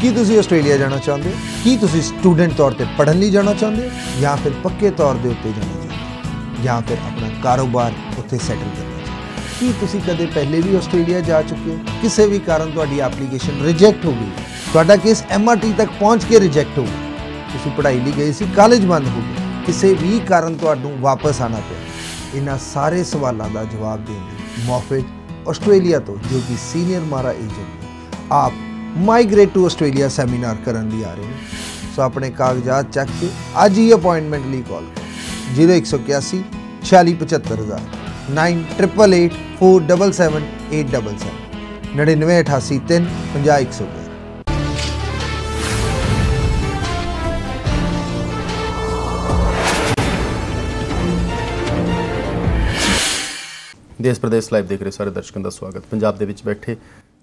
ਕੀ ਤੁਸੀਂ ਆਸਟ੍ਰੇਲੀਆ ਜਾਣਾ ਚਾਹੁੰਦੇ ਹੋ ਕੀ ਤੁਸੀਂ ਸਟੂਡੈਂਟ ਤੌਰ ਤੇ ਪੜ੍ਹਨ ਲਈ ਜਾਣਾ ਚਾਹੁੰਦੇ ਹੋ ਜਾਂ ਫਿਰ ਪੱਕੇ ਤੌਰ ਦੇ ਉੱਤੇ ਜਾਣਾ ਚਾਹੁੰਦੇ ਹੋ ਜਾਂ ਫਿਰ ਆਪਣਾ ਕਾਰੋਬਾਰ ਉੱਥੇ ਸੈਟਲ ਕਰਨਾ ਚਾਹੁੰਦੇ ਕੀ ਤੁਸੀਂ ਕਦੇ ਪਹਿਲੇ ਵੀ ਆਸਟ੍ਰੇਲੀਆ ਜਾ ਚੁੱਕੇ ਹੋ ਕਿਸੇ ਵੀ ਕਾਰਨ ਤੁਹਾਡੀ ਐਪਲੀਕੇਸ਼ਨ ਰਿਜੈਕਟ ਹੋ ਗਈ ਤੁਹਾਡਾ ਕੇਸ ਐਮਆਰਟੀ ਤੱਕ ਪਹੁੰਚ ਕੇ ਰਿਜੈਕਟ ਹੋ ਗਿਆ ਤੁਸੀਂ ਪੜ੍ਹਾਈ ਲਈ ਗਏ ਸੀ ਕਾਲਜ ਬੰਦ ਹੋ ਗਿਆ ਕਿਸੇ ਵੀ ਕਾਰਨ ਤੁਹਾਨੂੰ ਵਾਪਸ ਆਣਾ ਪਿਆ ਇਹਨਾਂ ਸਾਰੇ ਸਵਾਲਾਂ ਦਾ ਜਵਾਬ ਦੇਣ ਲਈ ਮੌਫਿਟ ਆਸਟ੍ਰੇਲੀਆ ਤੋਂ ਜੋ ਕਿ ਸੀਨੀਅਰ ਮਾਰਾ ਏਜੰਟ ਆਪ ਮਾਈਗ੍ਰੇਟ ਟੂ ਆਸਟ੍ਰੇਲੀਆ ਸੈਮੀਨਾਰ ਕਰਨ ਲਈ ਆ ਰਹੇ ਨੇ ਸੋ ਆਪਣੇ ਕਾਗਜ਼ਾਤ ਚੱਕ ਕੇ ਅੱਜ ਹੀ ਅਪਾਇੰਟਮੈਂਟ ਲਈ ਕਾਲ ਕਰੋ 0181 4675 9888477877 99883 50100 ਦੇਸ਼ ਪ੍ਰਦੇਸ਼ ਲਾਈਵ ਦੇਖ ਰਹੇ ਸਾਰੇ ਦਰਸ਼ਕਾਂ ਦਾ ਸਵਾਗਤ ਪੰਜਾਬ ਦੇ ਵਿੱਚ ਬੈਠੇ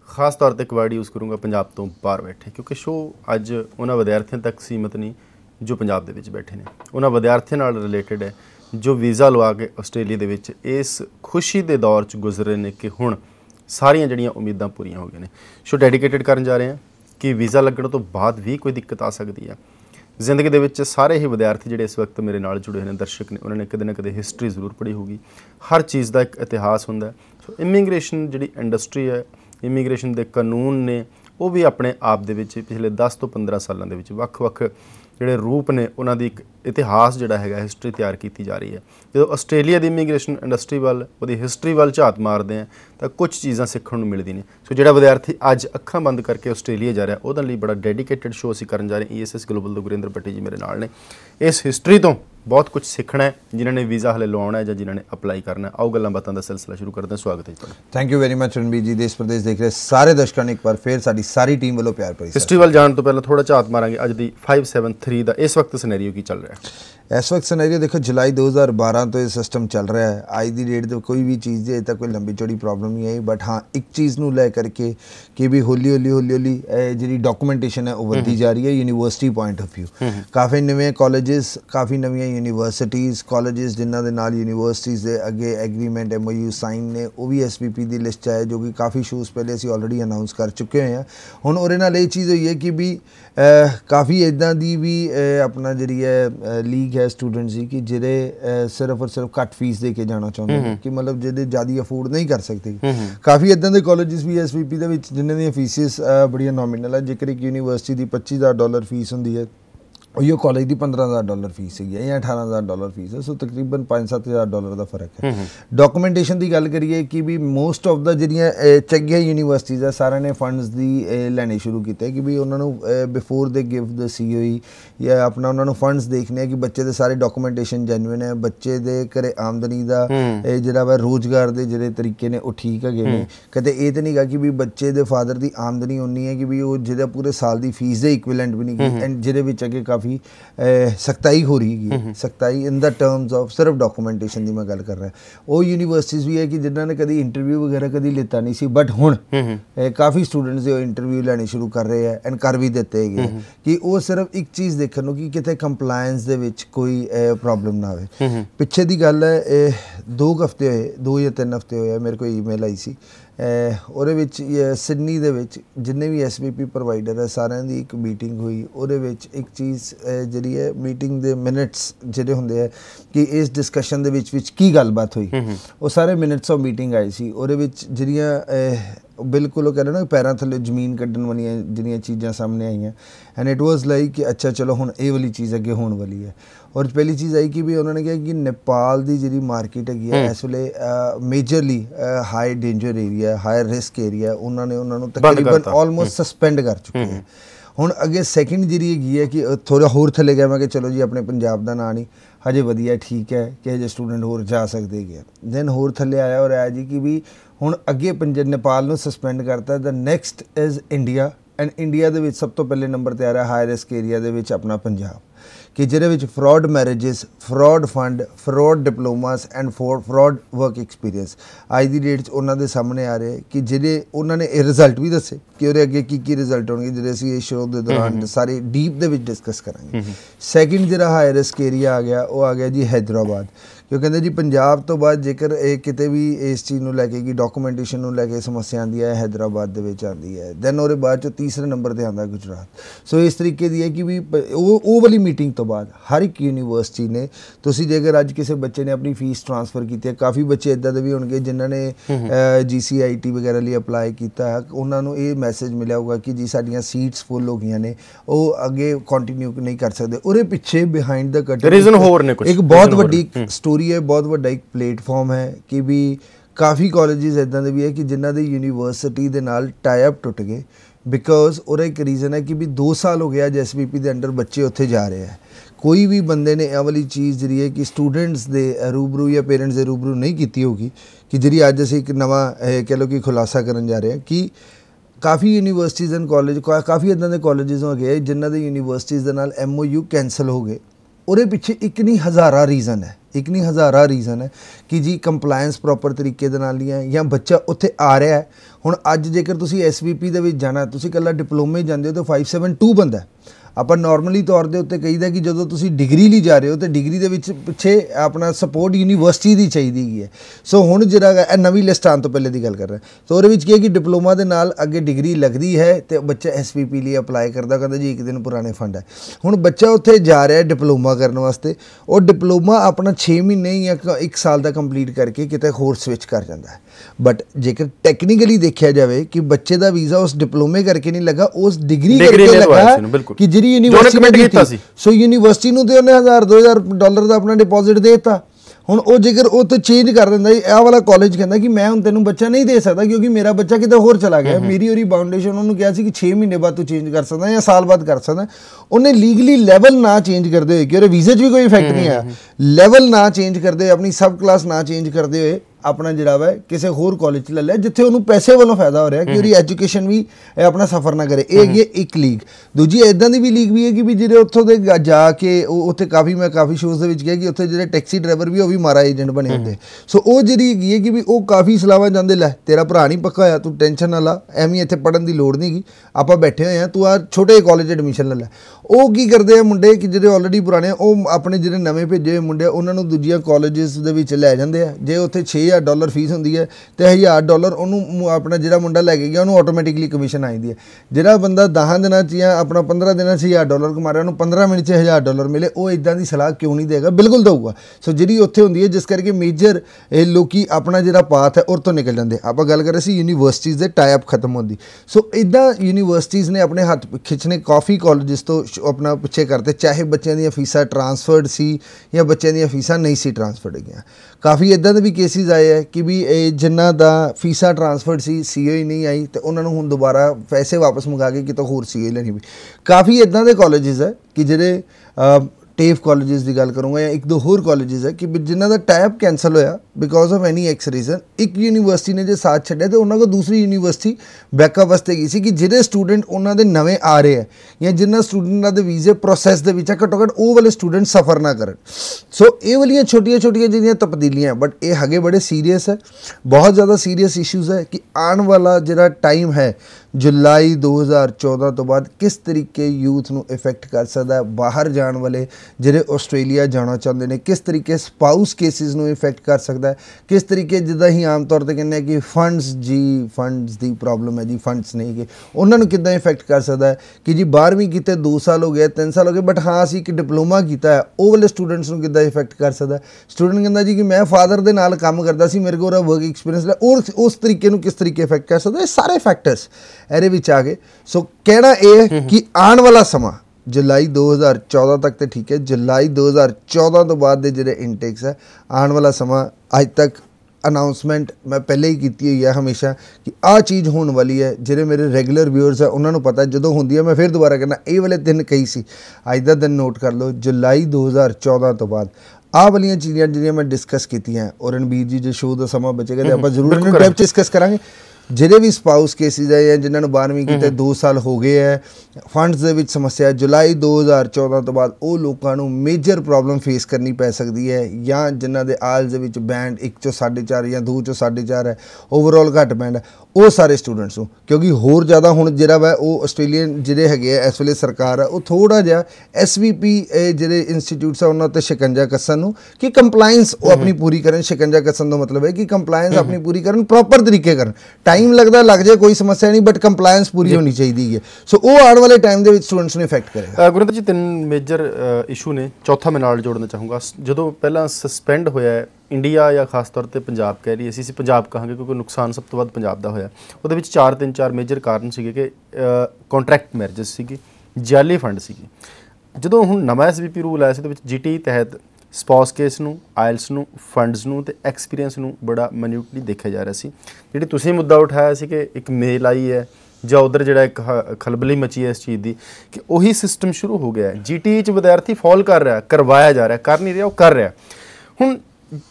ਖਾਸ ਤੌਰ ਤੇ ਕਵਾਇਡ ਯੂਜ਼ ਕਰੂੰਗਾ ਪੰਜਾਬ ਤੋਂ ਬਾਹਰ ਬੈਠੇ ਕਿਉਂਕਿ ਸ਼ੋ ਅੱਜ ਉਹਨਾਂ ਵਿਦਿਆਰਥੀਆਂ ਤੱਕ ਸੀਮਤ ਨਹੀਂ ਜੋ ਪੰਜਾਬ ਦੇ ਵਿੱਚ ਬੈਠੇ ਨੇ ਉਹਨਾਂ ਵਿਦਿਆਰਥੀਆਂ ਨਾਲ ਰਿਲੇਟਡ ਹੈ ਜੋ ਵੀਜ਼ਾ ਲਵਾ ਕੇ ਆਸਟ੍ਰੇਲੀਆ ਦੇ ਵਿੱਚ ਇਸ ਖੁਸ਼ੀ ਦੇ ਦੌਰ 'ਚ ਗੁਜ਼ਰੇ ਨੇ ਕਿ ਹੁਣ ਸਾਰੀਆਂ ਜਿਹੜੀਆਂ ਉਮੀਦਾਂ ਪੂਰੀਆਂ ਹੋ ਗਈਆਂ ਨੇ ਸ਼ੋ ਡੈਡੀਕੇਟਡ ਕਰਨ ਜਾ ਰਹੇ ਹਾਂ ਕਿ ਵੀਜ਼ਾ ਲੱਗਣ ਤੋਂ ਬਾਅਦ ਵੀ ਕੋਈ ਦਿੱਕਤ ਆ ਸਕਦੀ ਹੈ ਜ਼ਿੰਦਗੀ ਦੇ ਵਿੱਚ ਸਾਰੇ ਹੀ ਵਿਦਿਆਰਥੀ ਜਿਹੜੇ ਇਸ ਵਕਤ ਮੇਰੇ ਨਾਲ ਜੁੜੇ ਹੋਏ ਨੇ ਦਰਸ਼ਕ ਨੇ ਉਹਨਾਂ ਨੇ ਕਦੇ ਨਾ ਕਦੇ ਹਿਸਟਰੀ ਜ਼ਰੂਰ ਪੜ੍ਹੀ ਹੋਗੀ ਹਰ ਚੀਜ਼ ਦਾ ਇੱਕ ਇਤਿਹਾਸ ਹੁੰਦਾ ਸੋ ਇਮੀਗ੍ਰੇਸ਼ਨ ਜਿਹੜੀ ਇੰਡਸਟਰੀ ਹੈ ਇਮੀਗ੍ਰੇਸ਼ਨ ਦੇ ਕਾਨੂੰਨ ਨੇ ਉਹ ਵੀ ਆਪਣੇ ਆਪ ਦੇ ਵਿੱਚ ਪਿਛਲੇ 10 ਤੋਂ 15 ਸਾਲਾਂ ਦੇ ਵਿੱਚ ਵੱਖ-ਵੱਖ ਜਿਹੜੇ ਰੂਪ ਨੇ ਉਹਨਾਂ ਦੀ ਇੱਕ ਇਤਿਹਾਸ ਜਿਹੜਾ ਹੈਗਾ ਹਿਸਟਰੀ ਤਿਆਰ ਕੀਤੀ ਜਾ ਰਹੀ ਹੈ ਜਦੋਂ ਆਸਟ੍ਰੇਲੀਆ ਦੀ ਇਮੀਗ੍ਰੇਸ਼ਨ ਇੰਡਸਟਰੀ ਵੱਲ ਉਹਦੀ ਹਿਸਟਰੀ ਵੱਲ ਝਾਤ ਮਾਰਦੇ ਆ ਤਾਂ ਕੁਝ ਚੀਜ਼ਾਂ ਸਿੱਖਣ ਨੂੰ ਮਿਲਦੀ ਨੇ ਸੋ ਜਿਹੜਾ ਵਿਦਿਆਰਥੀ ਅੱਜ ਅੱਖਾਂ ਬੰਦ ਕਰਕੇ ਆਸਟ੍ਰੇਲੀਆ ਜਾ ਰਿਹਾ ਉਹਦੇ ਲਈ ਬੜਾ ਡੈਡੀਕੇਟਿਡ ਸ਼ੋਅ ਅਸੀਂ ਕਰਨ ਜਾ ਰਹੇ ਹਾਂ ਈਐਸਐਸ ਗਲੋਬਲ ਦੇ ਗੁਰਿੰਦਰ ਪੱਟੀ ਜੀ ਮੇਰੇ ਨਾਲ ਨੇ ਇਸ ਹਿਸਟਰੀ ਤੋਂ ਬਹੁਤ ਕੁਝ ਸਿੱਖਣਾ ਹੈ ਜਿਨ੍ਹਾਂ ਨੇ ਵੀਜ਼ਾ ਹਲੇ ਲਵਾਉਣਾ ਹੈ ਜਾਂ ਜਿਨ੍ਹਾਂ ਨੇ ਅਪਲਾਈ ਕਰਨਾ ਹੈ ਆਓ ਗੱਲਾਂ ਬਾਤਾਂ ਦਾ ਸਿਲਸਿਲਾ ਸ਼ੁਰੂ ਕਰਦੇ ਹਾਂ ਸਵਾਗਤ ਹੈ ਤੁਹਾਡਾ thank you very much Ranbir ji ਦੇਸ਼ ਪ੍ਰਦੇਸ਼ ਦੇਖ ਰਹੇ ਸਾਰੇ ਦਰਸ਼ਕਾਂ ਨੂੰ ਇੱਕ ਵਾਰ ਫੇਰ ਸਾਡੀ ਸਾਰੀ ਟੀਮ ਵੱਲੋਂ ਪਿਆਰ ਭਰੀ ਫੈਸਟੀਵਲ ਜਾਣ ਤੋਂ ਪਹਿਲਾਂ ਥੋੜਾ ਝਾਤ ਮਾਰਾਂਗੇ ਅੱਜ ਦੀ 573 ਦਾ ਇਸ ਵਕਤ ਸਿਨੈਰੀਓ ਕੀ ਚੱਲ ਰਿਹਾ ਹੈ ਇਸ ਵਕਤ ਸਿਨੈਰੀਓ ਦੇਖੋ ਜੁਲਾਈ 2012 ਤੋਂ ਇਹ ਸਿਸਟਮ ਚੱਲ ਰਿਹਾ ਹੈ ਅੱਜ ਦੀ ਡੇਟ ਤੇ ਕੋਈ ਵੀ ਚੀਜ਼ ਦੇ ਤਾਂ ਕੋਈ ਲੰਬੀ ਚੌੜੀ ਪ੍ਰੋਬਲਮ ਨਹੀਂ ਆਈ ਬਟ ਹਾਂ ਇੱਕ ਚੀਜ਼ ਨੂੰ ਲੈ ਕਰਕੇ ਕਿ ਵੀ ਹੌਲੀ ਹੌਲੀ ਹੌਲੀ ਹੌਲੀ ਜਿਹੜੀ ਡਾਕੂਮੈਂਟੇਸ਼ਨ ਹੈ ਉਹ ਵਧਦੀ ਜਾ ਰਹੀ ਹੈ ਯੂਨੀਵਰਸਿਟੀ ਪੁਆਇੰਟ ਆਫ View ਕਾਫੀ ਨਵੇਂ ਕਾਲਜਸ ਕਾਫੀ ਨਵੀਆਂ ਯੂਨੀਵਰਸਿਟੀਆਂ ਕਾਲਜਸ ਜਿਨ੍ਹਾਂ ਦੇ ਨਾਲ ਯੂਨੀਵਰਸਿਟੀਆਂ ਦੇ ਅੱਗੇ ਐਗਰੀਮੈਂਟ ਐਮਓਯੂ ਸਾਈਨ ਨੇ ਉਹ ਵੀ ਐਸਪੀਪੀ ਦੀ ਲਿਸਟ ਆਇਆ ਜੋ ਕਿ ਕਾਫੀ ਸ਼ੂਸ ਪਹਿਲੇ ਅਸੀਂ ਆਲਰੇਡੀ ਅਨਾਉਂਸ ਕਰ ਚੁੱਕੇ ਹੋਏ ਆ ਹੁਣ ਉਹਦੇ ਨਾਲ ਇਹ ਚੀਜ਼ ਹੋਈ ਹੈ ਕਿ ਵੀ ਕਾਫੀ ਇਦਾਂ ਦੀ ਵੀ ਆਪਣਾ ਜਿਹੜੀ ਹੈ ਲੀਗ ਹੈ ਸਟੂਡੈਂਟਸ ਦੀ ਕਿ ਜਿਹੜੇ ਸਿਰਫ ਔਰ ਸਿਰਫ ਕੱਟ ਫੀਸ ਦੇ ਕੇ ਜਾਣਾ ਚਾਹੁੰਦੇ ਕਿ ਮਤਲਬ ਜਿਹਦੇ ਜਿਆਦੀ ਅਫੋਰਡ ਨਹੀਂ ਕਰ ਸਕਦੇ ਕਾਫੀ ਇਦਾਂ ਦੇ ਕਾਲਜਸ ਵੀ ਐਸਵੀਪੀ ਦੇ ਵਿੱਚ ਜਿਨ੍ਹਾਂ ਦੀਆਂ ਫੀਸਿਸ ਬੜੀਆਂ ਨੋਮੀਨਲ ਹੈ ਜੇਕਰ ਇੱਕ ਯੂਨੀਵਰਸਿਟੀ ਦੀ 25000 ਡਾਲਰ ਫੀਸ ਹੁੰਦੀ ਹੈ ਉਹ ਕਾਲਜ ਦੀ 15000 ਡਾਲਰ ਫੀਸ ਹੈ ਜਾਂ 18000 ਡਾਲਰ ਫੀਸ ਹੈ ਸੋ ਤਕਰੀਬਨ 5-7000 ਡਾਲਰ ਦਾ ਫਰਕ ਹੈ ਡਾਕੂਮੈਂਟੇਸ਼ਨ ਦੀ ਗੱਲ ਕਰੀਏ ਕਿ ਵੀ ਮੋਸਟ ਆਫ ਦਾ ਜਿਹੜੀਆਂ ਚੰਗੀਆਂ ਯੂਨੀਵਰਸਿਟੀਆਂ ਆ ਸਾਰਿਆਂ ਨੇ ਫੰਡਸ ਦੀ ਲੈਣੇ ਸ਼ੁਰੂ ਕੀਤੇ ਕਿ ਵੀ ਉਹਨਾਂ ਨੂੰ ਬਿਫੋਰ ਦੇ ਗਿਵ ਦ ਸੀਓਈ ਜਾਂ ਆਪਣਾ ਉਹਨਾਂ ਨੂੰ ਫੰਡਸ ਦੇਖਨੇ ਆ ਕਿ ਬੱਚੇ ਦੇ ਸਾਰੇ ਡਾਕੂਮੈਂਟੇਸ਼ਨ ਜੈਨੂਇਨ ਹੈ ਬੱਚੇ ਦੇ ਘਰੇ ਆਮਦਨੀ ਦਾ ਜਿਹੜਾ ਵਾ ਰੋਜ਼ਗਾਰ ਦੇ ਜਿਹੜੇ ਤਰੀਕੇ ਨੇ ਉਹ ਠੀਕ ਹੈਗੇ ਨੇ ਕਦੇ ਇਹ ਤੇ ਨਹੀਂਗਾ ਕਿ ਵੀ ਬੱਚੇ ਦੇ ਫਾਦਰ ਦੀ ਆਮਦਨੀ ਉਨੀ ਹੈ ਕਿ ਵੀ ਉਹ ਜਿਹਦਾ ਪੂਰੇ ਸਾਲ ਦੀ ਫੀਸ ਦੇ ਇਕੁਇਵਲੈਂਟ ਵੀ ਨਹੀਂ ਐਂਡ ਜਿਹਦੇ ਵਿੱਚ ਅਗੇ ਕਾ ਕਾਫੀ ਸਖਤਾਈ ਹੋ ਰਹੀ ਹੈ ਸਖਤਾਈ ਇਨ ਦਾ ਟਰਮਸ ਆਫ ਸਿਰਫ ਡਾਕੂਮੈਂਟੇਸ਼ਨ ਦੀ ਮੈਂ ਗੱਲ ਕਰ ਰਿਹਾ ਉਹ ਯੂਨੀਵਰਸਿਟੀਆਂ ਵੀ ਹੈ ਕਿ ਜਿਨ੍ਹਾਂ ਨੇ ਕਦੀ ਇੰਟਰਵਿਊ ਵਗੈਰਾ ਕਦੀ ਲਿੱਤਾ ਨਹੀਂ ਸੀ ਬਟ ਹੁਣ ਕਾਫੀ ਸਟੂਡੈਂਟਸ ਦੇ ਇੰਟਰਵਿਊ ਲੈਣੇ ਸ਼ੁਰੂ ਕਰ ਰਹੇ ਆ ਐਂਡ ਕਰ ਵੀ ਦਿੱਤੇ ਗਏ ਕਿ ਉਹ ਸਿਰਫ ਇੱਕ ਚੀਜ਼ ਦੇਖਣ ਨੂੰ ਕਿ ਕਿਤੇ ਕੰਪਲਾਈਂਸ ਦੇ ਵਿੱਚ ਕੋਈ ਪ੍ਰੋਬਲਮ ਨਾ ਆਵੇ ਪਿੱਛੇ ਦੀ ਗੱਲ ਹੈ ਦੋ ਹਫ਼ਤੇ ਹੋਏ ਦੋ ਜਾਂ ਤਿੰਨ ਹਫ਼ਤੇ ਹੋਏ ਮੇਰੇ ਕੋਲ ਈਮੇਲ ਆਈ ਸੀ ਉਹਦੇ ਵਿੱਚ ਸਿਡਨੀ ਦੇ ਵਿੱਚ ਜਿੰਨੇ ਵੀ ਐਸਵੀਪੀ ਪ੍ਰੋਵਾਈਡਰ ਹੈ ਸਾਰਿਆਂ ਦੀ ਇੱਕ ਮੀਟਿੰਗ ਹੋਈ ਉਹਦੇ ਵਿੱਚ ਇੱਕ ਚੀਜ਼ ਜਿਹੜੀ ਹੈ ਮੀਟਿੰਗ ਦੇ ਮਿੰਟਸ ਜਿਹੜੇ ਹੁੰਦੇ ਆ ਕਿ ਇਸ ਡਿਸਕਸ਼ਨ ਦੇ ਵਿੱਚ ਵਿੱਚ ਕੀ ਗੱਲਬਾਤ ਹੋਈ ਉਹ ਸਾਰੇ ਮਿੰਟਸ ਆਫ ਮੀਟਿੰਗ ਆਈ ਸੀ ਉਹਦੇ ਵਿੱਚ ਜਿਹੜੀਆਂ ਬਿਲਕੁਲ ਉਹ ਕਹਿੰਦੇ ਨਾ ਪੈਰਾਂ ਥੱਲੇ ਜ਼ਮੀਨ ਕੱਢਣ ਵਾਲੀਆਂ ਜਿਹੜੀਆਂ ਚੀਜ਼ਾਂ ਸਾਹਮਣੇ ਆਈਆਂ ਐਂਡ ਇਟ ਵਾਸ ਲਾਈਕ ਕਿ ਅੱਛਾ ਚਲੋ ਹੁਣ ਇਹ ਵਾਲੀ ਚੀਜ਼ ਅੱਗੇ ਹੋਣ ਵਾਲੀ ਹੈ ਔਰ ਪਹਿਲੀ ਚੀਜ਼ ਆਈ ਕਿ ਵੀ ਉਹਨਾਂ ਨੇ ਕਿਹਾ ਕਿ ਨੇਪਾਲ ਦੀ ਜਿਹੜੀ ਮਾਰਕੀਟ ਹੈਗੀ ਹੈ ਇਸ ਵੇਲੇ majorly high danger area high risk area ਉਹਨਾਂ ਨੇ ਉਹਨਾਂ ਨੂੰ ਤਕਰੀਬਨ ਆਲਮੋਸਟ ਸਸਪੈਂਡ ਕਰ ਚੁੱਕੇ ਹੁਣ ਅੱਗੇ ਸੈਕਿੰਡ ਜਿਹੜੀ ਹੈਗੀ ਹੈ ਕਿ ਥੋੜਾ ਹੋਰ ਥੱਲੇ ਗਿਆ ਮੈਂ ਕਿ ਚਲੋ ਜੀ ਆਪਣੇ ਪੰਜਾਬ ਦਾ ਨਾਂ ਨਹੀਂ ਹਜੇ ਵਧੀਆ ਠੀਕ ਹੈ ਕਿ ਹਜੇ ਸਟੂਡੈਂਟ ਹੋਰ ਜਾ ਸਕਦੇ ਗਿਆ ਦੈਨ ਹੋਰ ਥੱਲੇ ਆਇਆ ਔਰ ਆਇਆ ਜੀ ਕਿ ਵੀ ਹੁਣ ਅੱਗੇ ਪੰਜਾਬ ਨੇਪਾਲ ਨੂੰ ਸਸਪੈਂਡ ਕਰਤਾ ਦਾ next is India and India ਦੇ ਵਿੱਚ ਸਭ ਤੋਂ ਪਹਿਲੇ ਨੰਬਰ ਤੇ ਆ ਰਿਹਾ ਹਾਈ ਰਿਸਕ ਏਰੀਆ ਦੇ ਵਿੱਚ ਆਪਣਾ ਪੰਜਾਬ ਕਿ ਜਿਹਦੇ ਵਿੱਚ fraud marriages fraud fund fraud diplomas and four fraud work experience ਅੱਜ ਦੀ ਡੇਟ 'ਚ ਉਹਨਾਂ ਦੇ ਸਾਹਮਣੇ ਆ ਰਹੇ ਕਿ ਜਿਹੜੇ ਉਹਨਾਂ ਨੇ ਇਹ ਰਿਜ਼ਲਟ ਵੀ ਦੱਸੇ ਕਿ ਉਹਦੇ ਅੱਗੇ ਕੀ ਕੀ ਰਿਜ਼ਲਟ ਹੋਣਗੇ ਜਿਹੜੇ ਅਸੀਂ ਇਸ ਸ਼ੋਅ ਦੇ ਦੌਰਾਨ ਸਾਰੇ ਡੀਪ ਦੇ ਵਿੱਚ ਡਿਸਕਸ ਕਰਾਂਗੇ ਸੈਕਿੰਡ ਜਿਹੜਾ ਹਾਈ ਰਿਸਕ ਏਰੀਆ ਆ ਗਿਆ ਉਹ ਆ ਗਿਆ ਜੀ ਹైదరాబాద్ ਜੋ ਕਹਿੰਦੇ ਜੀ ਪੰਜਾਬ ਤੋਂ ਬਾਅਦ ਜੇਕਰ ਇਹ ਕਿਤੇ ਵੀ ਇਸ ਚੀਜ਼ ਨੂੰ ਲੈ ਕੇ ਕੀ ਡਾਕੂਮੈਂਟੇਸ਼ਨ ਨੂੰ ਲੈ ਕੇ ਸਮੱਸਿਆ ਆਂਦੀ ਹੈ ਹైదరాబాద్ ਦੇ ਵਿੱਚ ਆਂਦੀ ਹੈ ਦੈਨ ਉਹਦੇ ਬਾਅਦ ਚ ਤੀਸਰੇ ਨੰਬਰ ਤੇ ਆਂਦਾ ਗੁਜਰਾਤ ਸੋ ਇਸ ਤਰੀਕੇ ਦੀ ਹੈ ਕਿ ਵੀ ਉਹ ਉਹ ਵਾਲੀ ਮੀਟਿੰਗ ਤੋਂ ਬਾਅਦ ਹਰ ਇੱਕ ਯੂਨੀਵਰਸਿਟੀ ਨੇ ਤੁਸੀਂ ਜੇਕਰ ਅੱਜ ਕਿਸੇ ਬੱਚੇ ਨੇ ਆਪਣੀ ਫੀਸ ਟ੍ਰਾਂਸਫਰ ਕੀਤੀ ਹੈ ਕਾਫੀ ਬੱਚੇ ਇਦਾਂ ਦੇ ਵੀ ਹੋਣਗੇ ਜਿਨ੍ਹਾਂ ਨੇ ਜੀਸੀਆਈਟੀ ਵਗੈਰਾ ਲਈ ਅਪਲਾਈ ਕੀਤਾ ਹੈ ਉਹਨਾਂ ਨੂੰ ਇਹ ਮੈਸੇਜ ਮਿਲਿਆ ਹੋਊਗਾ ਕਿ ਜੀ ਸਾਡੀਆਂ ਸੀਟਸ ਫੁੱਲ ਹੋ ਗਈਆਂ ਨੇ ਉਹ ਅੱਗੇ ਕੰਟੀਨਿਊ ਨਹੀਂ ਕਰ ਸਕਦੇ ਉਹਦੇ ਪਿੱਛੇ ਬਿਹਾਈਂਡ ਦਾ ਕਟ ਰੀਜ਼ਨ ਹੋਰ ਨੇ ਕੁਝ ਇੱਕ ਬਹੁਤ ਵੱਡੀ ਹੋ ਰਹੀ ਹੈ ਬਹੁਤ ਵੱਡਾ ਇੱਕ ਪਲੇਟਫਾਰਮ ਹੈ ਕਿ ਵੀ ਕਾਫੀ ਕਾਲਜਸ ਇਦਾਂ ਦੇ ਵੀ ਹੈ ਕਿ ਜਿਨ੍ਹਾਂ ਦੇ ਯੂਨੀਵਰਸਿਟੀ ਦੇ ਨਾਲ ਟਾਈ ਅਪ ਟੁੱਟ ਗਏ ਬਿਕੋਜ਼ ਉਹਦਾ ਇੱਕ ਰੀਜ਼ਨ ਹੈ ਕਿ ਵੀ 2 ਸਾਲ ਹੋ ਗਿਆ ਜੈਸਬੀਪੀ ਦੇ ਅੰਡਰ ਬੱਚੇ ਉੱਥੇ ਜਾ ਰਹੇ ਹੈ ਕੋਈ ਵੀ ਬੰਦੇ ਨੇ ਇਹ ਵਾਲੀ ਚੀਜ਼ ਜਿਹੜੀ ਹੈ ਕਿ ਸਟੂਡੈਂਟਸ ਦੇ ਰੂਬਰੂ ਜਾਂ ਪੇਰੈਂਟਸ ਦੇ ਰੂਬਰੂ ਨਹੀਂ ਕੀਤੀ ਹੋਗੀ ਕਿ ਜਿਹੜੀ ਅੱਜ ਅਸੀਂ ਇੱਕ ਨਵਾਂ ਕਹਿ ਲੋ ਕਿ ਖੁਲਾਸਾ ਕਰਨ ਜਾ ਰਹੇ ਹਾਂ ਕਿ ਕਾਫੀ ਯੂਨੀਵਰਸਿਟੀਆਂ ਐਂਡ ਕਾਲਜ ਕਾਫੀ ਇਦਾਂ ਦੇ ਕਾਲਜਸ ਹੋ ਗਏ ਜਿਨ੍ਹਾਂ ਦੇ ਯੂਨੀਵਰਸਿਟੀਆਂ ਦੇ ਨਾਲ ਐਮਓਯੂ ਕੈਨਸਲ ਹੋ ਗਏ ਉਹਦੇ ਪਿੱਛੇ ਇੱਕ ਨਹੀਂ ਹਜ਼ਾਰਾਂ ਰੀਜ਼ਨ ਹੈ ਇੱਕ ਨਹੀਂ ਹਜ਼ਾਰਾਂ ਰੀਜ਼ਨ ਹੈ ਕਿ ਜੀ ਕੰਪਲਾਈਂਸ ਪ੍ਰੋਪਰ ਤਰੀਕੇ ਦੇ ਨਾਲ ਨਹੀਂ ਹੈ ਜਾਂ ਬੱਚਾ ਉੱਥੇ ਆ ਰਿਹਾ ਹੈ ਹੁਣ ਅੱਜ ਜੇਕਰ ਤੁਸੀਂ ਐਸਵੀਪੀ ਦੇ ਵਿੱਚ ਜਾਣਾ ਤੁਸੀਂ ਕੱਲਾ ਡਿਪਲੋਮੇ ਜਾਂਦੇ ਹੋ ਤਾਂ 572 ਬੰਦਾ ਆਪਾਂ ਨਾਰਮਲੀ ਤੌਰ ਦੇ ਉੱਤੇ ਕਹੀਦਾ ਕਿ ਜਦੋਂ ਤੁਸੀਂ ਡਿਗਰੀ ਲਈ ਜਾ ਰਹੇ ਹੋ ਤੇ ਡਿਗਰੀ ਦੇ ਵਿੱਚ ਪਿੱਛੇ ਆਪਣਾ ਸਪੋਰਟ ਯੂਨੀਵਰਸਿਟੀ ਦੀ ਚਾਹੀਦੀ ਹੈ ਸੋ ਹੁਣ ਜਿਹੜਾ ਇਹ ਨਵੀਂ ਲਿਸਟ ਆਨ ਤੋਂ ਪਹਿਲੇ ਦੀ ਗੱਲ ਕਰ ਰਿਹਾ ਸੋ ਉਹਦੇ ਵਿੱਚ ਕੀ ਹੈ ਕਿ ਡਿਪਲੋਮਾ ਦੇ ਨਾਲ ਅੱਗੇ ਡਿਗਰੀ ਲੱਗਦੀ ਹੈ ਤੇ ਬੱਚਾ ਐਸਪੀਪੀ ਲਈ ਅਪਲਾਈ ਕਰਦਾ ਕਹਿੰਦਾ ਜੀ ਇੱਕ ਦਿਨ ਪੁਰਾਣੇ ਫੰਡ ਹੈ ਹੁਣ ਬੱਚਾ ਉੱਥੇ ਜਾ ਰਿਹਾ ਡਿਪਲੋਮਾ ਕਰਨ ਵਾਸਤੇ ਉਹ ਡਿਪਲੋਮਾ ਆਪਣਾ 6 ਮਹੀਨੇ ਜਾਂ 1 ਸਾਲ ਦਾ ਕੰਪਲੀਟ ਕਰਕੇ ਕਿਤੇ ਹੋਰ ਸਵਿਚ ਕਰ ਜਾਂਦਾ ਹੈ ਬਟ ਜੇਕਰ ਟੈਕਨੀਕਲੀ ਦੇਖਿਆ ਜਾਵੇ ਕਿ ਬੱਚੇ ਦਾ ਵੀਜ਼ਾ ਉਸ ਡਿਪਲੋਮੇ ਕਰਕੇ ਨਹੀਂ ਲੱਗਾ ਉਸ ਡਿਗਰੀ ਕਰਕੇ ਲੱਗਾ ਕਿ ਮੇਰੀ ਯੂਨੀਵਰਸਿਟੀ ਨੇ ਕੀਤਾ ਸੀ ਸੋ ਯੂਨੀਵਰਸਿਟੀ ਨੂੰ ਤੇ ਉਹਨੇ 1000 2000 ਡਾਲਰ ਦਾ ਆਪਣਾ ਡਿਪੋਜ਼ਿਟ ਦੇਤਾ ਹੁਣ ਉਹ ਜੇਕਰ ਉਹ ਤੇ ਚੇਂਜ ਕਰ ਦਿੰਦਾ ਜੀ ਇਹ ਵਾਲਾ ਕਾਲਜ ਕਹਿੰਦਾ ਕਿ ਮੈਂ ਹੁਣ ਤੈਨੂੰ ਬੱਚਾ ਨਹੀਂ ਦੇ ਸਕਦਾ ਕਿਉਂਕਿ ਮੇਰਾ ਬੱਚਾ ਕਿਤੇ ਹੋਰ ਚਲਾ ਗਿਆ ਮੇਰੀ ਉਹਦੀ ਬਾਉਂਡੇਸ਼ਨ ਉਹਨੂੰ ਕਿਹਾ ਸੀ ਕਿ 6 ਮਹੀਨੇ ਬਾਅਦ ਤੂੰ ਚੇਂਜ ਕਰ ਸਕਦਾ ਜਾਂ ਸਾਲ ਬਾਅਦ ਕਰ ਸਕਦਾ ਉਹਨੇ ਲੀਗਲੀ ਲੈਵਲ ਨਾ ਚੇਂਜ ਕਰਦੇ ਹੋਏ ਕਿ ਉਹਦੇ ਵੀਜ਼ੇ 'ਚ ਵੀ ਕੋਈ ਇਫੈਕਟ ਨਹੀਂ ਆਇਆ ਲੈਵਲ ਨਾ ਚੇਂਜ ਕਰਦੇ ਆਪਣੀ ਸਬ ਕਲਾਸ ਨਾ ਚੇਂਜ ਕਰਦੇ ਹੋਏ ਆਪਣਾ ਜਿਹੜਾ ਵਾ ਕਿਸੇ ਹੋਰ ਕਾਲਜ ਚ ਲੈ ਲਿਆ ਜਿੱਥੇ ਉਹਨੂੰ ਪੈਸੇ ਵੱਲੋਂ ਫਾਇਦਾ ਹੋ ਰਿਹਾ ਕਿ ਉਹਦੀ ਐਜੂਕੇਸ਼ਨ ਵੀ ਆਪਣਾ ਸਫਰ ਨਾ ਕਰੇ ਇਹ ਹੈਗੀ ਇੱਕ ਲੀਗ ਦੂਜੀ ਇਦਾਂ ਦੀ ਵੀ ਲੀਗ ਵੀ ਹੈ ਕਿ ਵੀ ਜਿਹੜੇ ਉੱਥੋਂ ਦੇ ਜਾ ਕੇ ਉਹ ਉੱਥੇ ਕਾਫੀ ਮੈਂ ਕਾਫੀ ਸ਼ੋਅਸ ਦੇ ਵਿੱਚ ਗਿਆ ਕਿ ਉੱਥੇ ਜਿਹੜੇ ਟੈਕਸੀ ਡਰਾਈਵਰ ਵੀ ਉਹ ਵੀ ਮਾਰਾ ਏਜੰਟ ਬਣੇ ਹੁੰਦੇ ਸੋ ਉਹ ਜਿਹੜੀ ਹੈਗੀ ਹੈ ਕਿ ਵੀ ਉਹ ਕਾਫੀ ਸਲਾਵਾ ਜਾਂਦੇ ਲੈ ਤੇਰਾ ਭਰਾ ਨਹੀਂ ਪੱਕਾ ਹੋਇਆ ਤੂੰ ਟੈਨਸ਼ਨ ਨਾ ਲਾ ਐਵੇਂ ਇੱਥੇ ਪੜਨ ਦੀ ਲੋੜ ਨਹੀਂਗੀ ਆਪਾਂ ਬੈਠੇ ਹੋਏ ਆ ਤੂੰ ਆ ਛੋਟੇ ਕਾਲਜ ਐਡਮਿਸ਼ਨ ਲੈ ਲੈ ਉਹ ਕੀ ਕਰਦੇ ਆ ਮੁੰਡੇ ਕਿ ਜਿਹੜੇ ਆਲਰੇਡੀ ਪੁਰਾਣੇ ਆ ਉਹ ਆਪਣੇ ਜਿਹੜੇ ਨਵੇਂ ਭੇਜੇ ਮੁੰਡੇ ਉਹਨਾਂ ਨੂੰ ਦੂਜੀਆਂ ਕਾਲਜਸ ਦੇ ਵਿੱਚ ਲੈ ਜਾਂਦੇ ਆ ਜੇ ਉੱਥੇ ਹਜ਼ਾਰ ਡਾਲਰ ਫੀਸ ਹੁੰਦੀ ਹੈ ਤੇ 1000 ਡਾਲਰ ਉਹਨੂੰ ਆਪਣਾ ਜਿਹੜਾ ਮੁੰਡਾ ਲੈ ਕੇ ਗਿਆ ਉਹਨੂੰ ਆਟੋਮੈਟਿਕਲੀ ਕਮਿਸ਼ਨ ਆ ਜਾਂਦੀ ਹੈ ਜਿਹੜਾ ਬੰਦਾ 10 ਦਿਨਾਂ 'ਚ ਜਾਂ ਆਪਣਾ 15 ਦਿਨਾਂ 'ਚ 1000 ਡਾਲਰ ਕਮਾ ਰਿਹਾ ਉਹਨੂੰ 15 ਮਿੰਟ 'ਚ 1000 ਡਾਲਰ ਮਿਲੇ ਉਹ ਇਦਾਂ ਦੀ ਸਲਾਹ ਕਿਉਂ ਨਹੀਂ ਦੇਗਾ ਬਿਲਕੁਲ ਦਊਗਾ ਸੋ ਜਿਹੜੀ ਉੱਥੇ ਹੁੰਦੀ ਹੈ ਜਿਸ ਕਰਕੇ ਮੇਜਰ ਇਹ ਲੋਕੀ ਆਪਣਾ ਜਿਹੜਾ ਪਾਥ ਹੈ ਉਰ ਤੋਂ ਨਿਕਲ ਜਾਂਦੇ ਆਪਾਂ ਗੱਲ ਕਰ ਰਹੇ ਸੀ ਯੂਨੀਵਰਸਿਟੀਜ਼ ਦੇ ਟਾਈ ਅਪ ਖਤਮ ਹੁੰਦੀ ਸੋ ਇਦਾਂ ਯੂਨੀਵਰਸਿਟੀਜ਼ ਨੇ ਆਪਣੇ ਹੱਥ ਖਿੱਚਨੇ ਕਾਫੀ ਕਾਲਜਸ ਤੋਂ ਆਪਣਾ ਪਿੱਛੇ ਕਰਦੇ ਚਾਹੇ ਬੱਚਿਆਂ ਦੀਆਂ ਫੀਸਾਂ ਟ੍ਰਾਂਸਫਰਡ ਸੀ ਜਾਂ ਬੱਚਿਆਂ ਦੀਆਂ ਫੀਸਾਂ ਨਹੀਂ ਸੀ ਟ੍ਰਾਂਸਫਰਡ ਗਈਆਂ ਕਾਫੀ ਇਦਾਂ ਦੇ ਵੀ ਕੇਸਿਸ ਆਏ ਆ ਕਿ ਵੀ ਇਹ ਜਿਨ੍ਹਾਂ ਦਾ ਫੀਸਾ ਟ੍ਰਾਂਸਫਰ ਸੀ ਸੀਓ ਹੀ ਨਹੀਂ ਆਈ ਤੇ ਉਹਨਾਂ ਨੂੰ ਹੁਣ ਦੁਬਾਰਾ ਪੈਸੇ ਵਾਪਸ ਮੰਗਾ ਕੇ ਕਿਤੋਂ ਹੋਰ ਸੀਓ ਲੈਣੀ ਵੀ ਕਾਫੀ ਇਦਾਂ ਦੇ ਕਾਲਜਿਸ ਆ ਕਿ ਜਿਹੜੇ ਟੇਫ ਕਾਲਜਸ ਦੀ ਗੱਲ ਕਰੂੰਗਾ ਜਾਂ ਇੱਕ ਦੋ ਹੋਰ ਕਾਲਜਸ ਹੈ ਕਿ ਜਿਨ੍ਹਾਂ ਦਾ ਟੈਪ ਕੈਨਸਲ ਹੋਇਆ because of any X reason ਇੱਕ ਯੂਨੀਵਰਸਿਟੀ ਨੇ ਜੇ ਸਾਥ ਛੱਡਿਆ ਤੇ ਉਹਨਾਂ ਕੋ ਦੂਸਰੀ ਯੂਨੀਵਰਸਿਟੀ ਬੈਕਅਪ ਵਾਸਤੇ ਗਈ ਸੀ ਕਿ ਜਿਹੜੇ ਸਟੂਡੈਂਟ ਉਹਨਾਂ ਦੇ ਨਵੇਂ ਆ ਰਹੇ ਹੈ ਜਾਂ ਜਿਨ੍ਹਾਂ ਸਟੂਡੈਂਟਾਂ ਦੇ ਵੀਜ਼ੇ ਪ੍ਰੋਸੈਸ ਦੇ ਵਿੱਚ ਘਟੋ ਘਟ ਉਹ ਵਾਲੇ ਸਟੂਡੈਂਟ ਸਫਰ ਨਾ ਕਰਨ ਸੋ ਇਹ ਵਾਲੀਆਂ ਛੋਟੀਆਂ-ਛੋਟੀਆਂ ਜਿਹੜੀਆਂ ਤਬਦੀਲੀਆਂ ਬਟ ਇਹ ਹਗੇ ਬੜੇ ਸੀਰੀਅਸ ਹੈ ਬਹੁਤ ਜ਼ਿਆਦਾ ਸੀਰੀਅਸ ਇਸ਼ੂਜ਼ ਹੈ ਕਿ ਆਉਣ ਵਾਲਾ ਜਿਹੜਾ ਟਾਈਮ ਹੈ ਜੁਲਾਈ 2014 ਤੋਂ ਬਾਅਦ ਕਿਸ ਤਰੀਕੇ ਯੂਥ ਨੂੰ ਇਫੈਕਟ ਕਰ ਸਕਦਾ ਹੈ ਬਾਹਰ ਜਾਣ ਵਾਲੇ ਜਿਹੜੇ ਆਸਟ੍ਰੇਲੀਆ ਜਾਣਾ ਚਾਹੁੰਦੇ ਨੇ ਕਿਸ ਤਰੀਕੇ ਸਪਾਊਸ ਕੇਸਿਸ ਨੂੰ ਇਫੈਕਟ ਕਰ ਸਕਦਾ ਹੈ ਕਿਸ ਤਰੀਕੇ ਜਿੱਦਾਂ ਹੀ ਆਮ ਤੌਰ ਤੇ ਕਹਿੰਦੇ ਆ ਕਿ ਫੰਡਸ ਜੀ ਫੰਡਸ ਦੀ ਪ੍ਰੋਬਲਮ ਹੈ ਜੀ ਫੰਡਸ ਨਹੀਂ ਕੇ ਉਹਨਾਂ ਨੂੰ ਕਿੱਦਾਂ ਇਫੈਕਟ ਕਰ ਸਕਦਾ ਹੈ ਕਿ ਜੀ 12ਵੀਂ ਕੀਤੇ 2 ਸਾਲ ਹੋ ਗਏ 3 ਸਾਲ ਹੋ ਗਏ ਬਟ ਹਾਂ ਅਸੀਂ ਇੱਕ ਡਿਪਲੋਮਾ ਕੀਤਾ ਹੈ ਉਹ ਵਾਲੇ ਸਟੂਡੈਂਟਸ ਨੂੰ ਕਿੱਦਾਂ ਇਫੈਕਟ ਕਰ ਸਕਦਾ ਸਟੂਡੈਂਟ ਕਹਿੰਦਾ ਜੀ ਕਿ ਮੈਂ ਫਾਦਰ ਦੇ ਨਾਲ ਕੰਮ ਕਰਦਾ ਸੀ ਮੇਰੇ ਕੋਲ ਵਰਕ ਐਕਸਪੀਰੀਅੰਸ ਹੈ ਉਸ ਉਸ ਤਰੀਕੇ ਨੂੰ ਕਿਸ ਤਰੀਕੇ ਇਫੈਕਟ ਕਰ ਸਕਦਾ ਇਹ ਸਾਰੇ ਫੈਕਟਰਸ ਇਹਦੇ ਵਿੱਚ ਆ ਗਏ ਸੋ ਕਹਿਣਾ ਇਹ ਕਿ ਆਉਣ ਵਾਲਾ ਸਮਾਂ ਜੁਲਾਈ 2014 ਤੱਕ ਤੇ ਠੀਕ ਹੈ ਜੁਲਾਈ 2014 ਤੋਂ ਬਾਅਦ ਦੇ ਜਿਹੜੇ ਇਨਟੇਕਸ ਹੈ ਆਉਣ ਵਾਲਾ ਸਮਾਂ ਅੱਜ ਤੱਕ ਅਨਾਉਂਸਮੈਂਟ ਮੈਂ ਪਹਿਲੇ ਹੀ ਕੀਤੀ ਹੋਈ ਹੈ ਹਮੇਸ਼ਾ ਕਿ ਆ ਚੀਜ਼ ਹੋਣ ਵਾਲੀ ਹੈ ਜਿਹੜੇ ਮੇਰੇ ਰੈਗੂਲਰ ਵਿਊਅਰਸ ਹੈ ਉਹਨਾਂ ਨੂੰ ਪਤਾ ਜਦੋਂ ਹੁੰਦੀ ਹੈ ਮੈਂ ਫਿਰ ਦੁਬਾਰਾ ਕਹਿੰਦਾ ਇਹ ਵਾਲੇ ਦਿਨ ਕਈ ਸੀ ਅੱਜ ਦਾ ਦਿਨ ਨੋਟ ਕਰ ਲਓ ਜੁਲਾਈ 2014 ਤੋਂ ਬਾਅਦ ਆ ਵਾਲੀਆਂ ਚੀਜ਼ਾਂ ਜਿਹੜੀਆਂ ਮੈਂ ਡਿਸਕਸ ਕੀਤੀਆਂ ਔਰ ਰਣਬੀਰ ਜੀ ਜੇ ਸ਼ੋਅ ਦਾ ਸਮਾਂ ਬਚੇਗਾ ਤੇ ਆਪਾਂ ਜ਼ਰੂਰ ਇਹਨਾਂ ਨੂੰ ਡਿਸਕਸ ਕਰਾਂਗੇ ਜਿਹੜੇ ਵੀ ਸਪਾਊਸ ਕੇਸਿਸ ਹੈ ਜਾਂ ਜਿਨ੍ਹਾਂ ਨੂੰ 12ਵੀਂ ਕੀਤੇ 2 ਸਾਲ ਹੋ ਗਏ ਹੈ ਫੰਡਸ ਦੇ ਵਿੱਚ ਸਮੱਸਿਆ ਜੁਲਾਈ 2014 ਤੋਂ ਬਾਅਦ ਉਹ ਲੋਕਾਂ ਨੂੰ ਮੇਜਰ ਪ੍ਰੋਬਲਮ ਫੇਸ ਕਰਨੀ ਪੈ ਸਕਦੀ ਹੈ ਜਾਂ ਜਿਨ੍ਹਾਂ ਦੇ ਆਲਸ ਦੇ ਵਿੱਚ ਬੈਂਡ 1 ਚੋਂ 4.5 ਜਾਂ 2 ਚੋਂ 4.5 ਹੈ ਓਵਰਆਲ ਘੱਟ ਬੈਂਡ ਉਹ ਸਾਰੇ ਸਟੂਡੈਂਟਸ ਨੂੰ ਕਿਉਂਕਿ ਹੋਰ ਜ਼ਿਆਦਾ ਹੁਣ ਜਿਹੜਾ ਵਾ ਉਹ ਆਸਟ੍ਰੇਲੀਅਨ ਜਿਹੜੇ ਹੈਗੇ ਐ ਇਸ ਵੇਲੇ ਸਰਕਾਰ ਉਹ ਥੋੜਾ ਜਿਹਾ ਐਸਵੀਪੀ ਜਿਹੜੇ ਇੰਸਟੀਟਿਊਟਸ ਆ ਉਹਨਾਂ ਤੇ ਸ਼ਿਕੰਜਾ ਕਸਨ ਨੂੰ ਕਿ ਕੰਪਲਾਈਂਸ ਉਹ ਆਪਣੀ ਪੂਰੀ ਕਰਨ ਸ਼ਿਕੰਜਾ ਕਸਨ ਦਾ ਮਤਲਬ ਹੈ ਕਿ ਕੰਪਲਾਈਂਸ ਆਪਣੀ ਪੂਰੀ ਕਰਨ ਪ੍ਰੋਪਰ ਤਰੀਕੇ ਕਰਨ ਟਾਈਮ ਲੱਗਦਾ ਲੱਗ ਜੇ ਕੋਈ ਸਮੱਸਿਆ ਨਹੀਂ ਬਟ ਕੰਪਲਾਈਂਸ ਪੂਰੀ ਹੋਣੀ ਚਾਹੀਦੀ ਹੈ ਸੋ ਉਹ ਆਉਣ ਵਾਲੇ ਟਾਈਮ ਦੇ ਵਿੱਚ ਸਟੂਡੈਂਟਸ ਨੂੰ ਇਫੈਕਟ ਕਰੇਗਾ ਗੁਰਿੰਦਰ ਜੀ ਤਿੰਨ ਮੇਜਰ ਇਸ਼ੂ ਨੇ ਚੌਥਾ ਮੈਂ ਨਾਲ ਜੋੜਨਾ ਚਾਹੂੰਗਾ ਜਦੋਂ ਪਹਿਲਾਂ ਸਸਪੈਂਡ ਹੋਇਆ ਇੰਡੀਆ ਜਾਂ ਖਾਸ ਤੌਰ ਤੇ ਪੰਜਾਬ ਕਹਿ ਰਹੀ ਅਸੀਂ ਸੀ ਪੰਜਾਬ ਕਹਾਂਗੇ ਕਿਉਂਕਿ ਨੁਕਸਾਨ ਸਭ ਤੋਂ ਵੱਧ ਪੰਜਾਬ ਦਾ ਹੋਇਆ ਉਹਦੇ ਵਿੱਚ ਚਾਰ ਤਿੰਨ ਚਾਰ ਮੇਜਰ ਕਾਰਨ ਸੀਗੇ ਕਿ ਕੰਟਰੈਕਟ ਮੈਰਿਜਸ ਸੀਗੀ ਜਾਲੀ ਫੰਡ ਸੀਗੀ ਜਦੋਂ ਹੁਣ ਨਵਾਂ ਐਸਵੀਪੀ ਰੂਲ ਆਇਆ ਸੀ ਉਹਦੇ ਵਿੱਚ ਜੀਟੀ e ਤਹਿਤ ਸਪੌਸ ਕੇਸ ਨੂੰ ਆਇਲਸ ਨੂੰ ਫੰਡਸ ਨੂੰ ਤੇ ਐਕਸਪੀਰੀਅੰਸ ਨੂੰ ਬੜਾ ਮਨਿਊਟਲੀ ਦੇਖਿਆ ਜਾ ਰਿਹਾ ਸੀ ਜਿਹੜੀ ਤੁਸੀਂ ਮੁੱਦਾ ਉਠਾਇਆ ਸੀ ਕਿ ਇੱਕ ਮੇਲ ਆਈ ਹੈ ਜਾਂ ਉਧਰ ਜਿਹੜਾ ਇੱਕ ਖਲਬਲੀ ਮਚੀ ਹੈ ਇਸ ਚੀਜ਼ ਦੀ ਕਿ ਉਹੀ ਸਿਸਟਮ ਸ਼ੁਰੂ ਹੋ ਗਿਆ ਹੈ ਜੀਟੀ e ਚ ਵਿਦਿਆਰਥੀ ਫਾਲ ਕਰ ਰਿਹਾ ਕਰਵਾਇਆ ਜਾ ਰਿਹਾ ਕਰ ਨਹੀਂ ਰਿਹਾ ਉਹ ਕਰ ਰਿਹਾ ਹੁਣ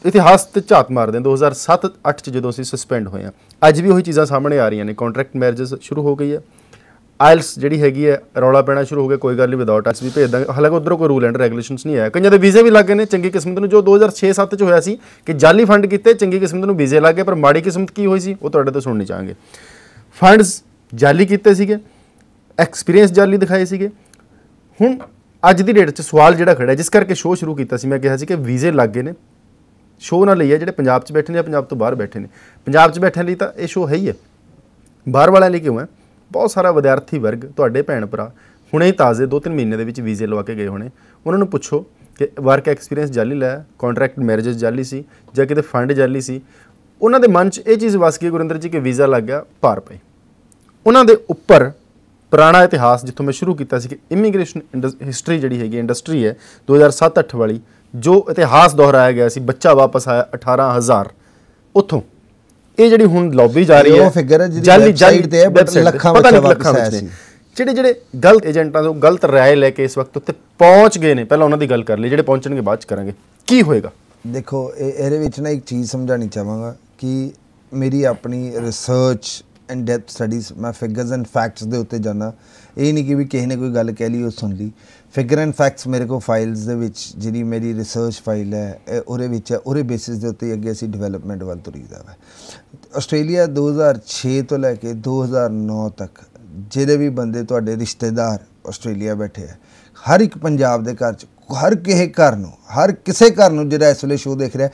ਇਤਿਹਾਸ ਤੇ ਝਾਤ ਮਾਰਦੇ 2007 8 ਚ ਜਦੋਂ ਅਸੀਂ ਸਸਪੈਂਡ ਹੋਏ ਆ ਅੱਜ ਵੀ ਉਹੀ ਚੀਜ਼ਾਂ ਸਾਹਮਣੇ ਆ ਰਹੀਆਂ ਨੇ ਕੰਟਰੈਕਟ ਮੈਰਿਜਸ ਸ਼ੁਰੂ ਹੋ ਗਈ ਹੈ ਆਇਲਸ ਜਿਹੜੀ ਹੈਗੀ ਹੈ ਰੌਲਾ ਪੈਣਾ ਸ਼ੁਰੂ ਹੋ ਗਿਆ ਕੋਈ ਗੱਲ ਨਹੀਂ ਵਿਦਆਊਟ ਆਇਲਸ ਵੀ ਭੇਜ ਦਾਂਗੇ ਹਾਲਾਂਕਿ ਉਧਰੋਂ ਕੋਈ ਰੂਲ ਐਂਡ ਰੈਗੂਲੇਸ਼ਨਸ ਨਹੀਂ ਆਇਆ ਕਈਆਂ ਦੇ ਵੀਜ਼ੇ ਵੀ ਲੱਗ ਗਏ ਨੇ ਚੰਗੀ ਕਿਸਮਤ ਨੂੰ ਜੋ 2006-7 ਚ ਹੋਇਆ ਸੀ ਕਿ ਜਾਲੀ ਫੰਡ ਕੀਤੇ ਚੰਗੀ ਕਿਸਮਤ ਨੂੰ ਵੀਜ਼ੇ ਲੱਗ ਗਏ ਪਰ ਮਾੜੀ ਕਿਸਮਤ ਕੀ ਹੋਈ ਸੀ ਉਹ ਤੁਹਾਡੇ ਤੋਂ ਸੁਣਨੀ ਚਾਹਾਂਗੇ ਫੰਡਸ ਜਾਲੀ ਕੀਤੇ ਸੀਗੇ ਐਕਸਪੀਰੀਅੰਸ ਜਾਲੀ ਦਿਖਾਏ ਸੀਗੇ ਹੁਣ ਅੱਜ ਦੀ ਡੇਟ 'ਚ ਸਵਾਲ ਜਿਹੜਾ ਖੜਾ ਜਿਸ ਕਰਕੇ ਸ਼ੋਅ ਸ਼ੁਰੂ ਕੀਤਾ ਸੀ ਮੈਂ ਕਿਹਾ ਸੀ ਕਿ ਵੀਜ਼ੇ ਲੱਗ ਗਏ ਨੇ ਸ਼ੋਅ ਨਾਲ ਲਈ ਹੈ ਜਿਹੜੇ ਪੰਜਾਬ 'ਚ ਬੈਠੇ ਨੇ ਜਾਂ ਪੰਜਾਬ ਤੋਂ ਬਾਹਰ ਬੈਠੇ ਨੇ ਪੰਜਾਬ 'ਚ ਬੈਠਿਆਂ ਲਈ ਤਾਂ ਇਹ ਸ਼ੋਅ ਹੈ ਹੀ ਹੈ ਬਾਹਰ ਵਾਲਿਆਂ ਲਈ ਕਿਉਂ ਹੈ ਬਹੁਤ ਸਾਰਾ ਵਿਦਿਆਰਥੀ ਵਰਗ ਤੁਹਾਡੇ ਭੈਣ ਭਰਾ ਹੁਣੇ ਹੀ ਤਾਜ਼ੇ 2-3 ਮਹੀਨੇ ਦੇ ਵਿੱਚ ਵੀਜ਼ੇ ਲਵਾ ਕੇ ਗਏ ਹੋਣੇ ਉਹਨਾਂ ਨੂੰ ਪੁੱਛੋ ਕਿ ਵਰਕ ਐਕਸਪੀਰੀਅੰਸ ਜਾਲੀ ਲਾਇਆ ਕੰਟਰੈਕਟ ਮੈਰਿਜਸ ਜਾਲੀ ਸੀ ਜਾਂ ਕਿਤੇ ਫੰਡ ਜਾਲੀ ਸੀ ਉਹਨਾਂ ਦੇ ਮਨ 'ਚ ਇਹ ਚੀਜ਼ ਵਸ ਗਈ ਗੁਰਿੰਦਰ ਜੀ ਕਿ ਵੀਜ਼ਾ ਲੱਗ ਗਿਆ ਭਾਰ ਪਏ ਉਹਨਾਂ ਦੇ ਉੱਪਰ ਪੁਰਾਣਾ ਇਤਿਹਾਸ ਜਿੱਥੋਂ ਮੈਂ ਸ਼ੁਰੂ ਕੀਤਾ ਸੀ ਕਿ ਇਮੀਗ੍ਰੇਸ਼ਨ ਹਿਸਟਰੀ ਜਿਹੜੀ ਹੈਗੀ ਇੰਡਸਟਰੀ ਹੈ 2007-8 ਵਾਲੀ ਜੋ ਇਤਿਹਾਸ ਦੁਹਰਾਇਆ ਗਿਆ ਸੀ ਬੱਚਾ ਵਾਪਸ ਆਇਆ 18000 ਉੱਥੋਂ ਇਹ ਜਿਹੜੀ ਹੁਣ ਲੌਬੀ ਜਾ ਰਹੀ ਹੈ ਉਹ ਫਿਗਰ ਹੈ ਜਿਹਦੀ ਸਾਈਡ ਤੇ ਹੈ ਬਟ ਲੱਖਾਂ ਵਿੱਚ ਵਾਪਸ ਆਇਆ ਸੀ ਜਿਹੜੇ ਜਿਹੜੇ ਗਲਤ ਏਜੰਟਾਂ ਤੋਂ ਗਲਤ رائے ਲੈ ਕੇ ਇਸ ਵਕਤ ਉੱਤੇ ਪਹੁੰਚ ਗਏ ਨੇ ਪਹਿਲਾਂ ਉਹਨਾਂ ਦੀ ਗੱਲ ਕਰ ਲਈ ਜਿਹੜੇ ਪਹੁੰਚਣਗੇ ਬਾਅਦ ਚ ਕਰਾਂਗੇ ਕੀ ਹੋਏਗਾ ਦੇਖੋ ਇਹਦੇ ਵਿੱਚ ਨਾ ਇੱਕ ਚੀਜ਼ ਸਮਝਾਣੀ ਚਾਹਾਂਗਾ ਕਿ ਮੇਰੀ ਆਪਣੀ ਰਿਸਰਚ ਐਂਡ ਡੈਪਥ ਸਟੱਡੀਜ਼ ਮੈਂ ਫਿਗਰਸ ਐਂਡ ਫੈਕਟਸ ਦੇ ਉੱਤੇ ਜਾਣਾ ਇਹ ਨਹੀਂ ਕਿ ਵੀ ਕਿਸੇ ਨੇ ਕੋਈ ਗੱਲ ਕਹਿ ਲਈ ਉਹ ਸੁਣ ਲਈ ਫਿਗਰ ਐਂਡ ਫੈਕਟਸ ਮੇਰੇ ਕੋਲ ਫਾਈਲਸ ਦੇ ਵਿੱਚ ਜਿਹੜੀ ਮੇਰੀ ਰਿਸਰਚ ਫਾਈਲ ਹੈ ਉਹਦੇ ਵਿੱਚ ਹੈ ਉਹਦੇ ਬੇਸਿਸ ਦੇ ਉੱਤੇ ਅੱਗੇ ਅਸੀਂ ਡਿਵੈਲਪਮੈਂਟ ਵੱਲ ਤੁਰੀਦਾ ਹੈ ਆਸਟ੍ਰੇਲੀਆ 2006 ਤੋਂ ਲੈ ਕੇ 2009 ਤੱਕ ਜਿਹੜੇ ਵੀ ਬੰਦੇ ਤੁਹਾਡੇ ਰਿਸ਼ਤੇਦਾਰ ਆਸਟ੍ਰੇਲੀਆ ਬੈਠੇ ਆ ਹਰ ਇੱਕ ਪੰਜਾਬ ਦੇ ਘਰ ਚ ਹਰ ਕਿਸੇ ਘਰ ਨੂੰ ਹਰ ਕਿਸੇ ਘਰ ਨੂੰ ਜਿਹੜਾ ਇਸ ਵੇਲੇ ਸ਼ੋਅ ਦੇਖ ਰਿਹਾ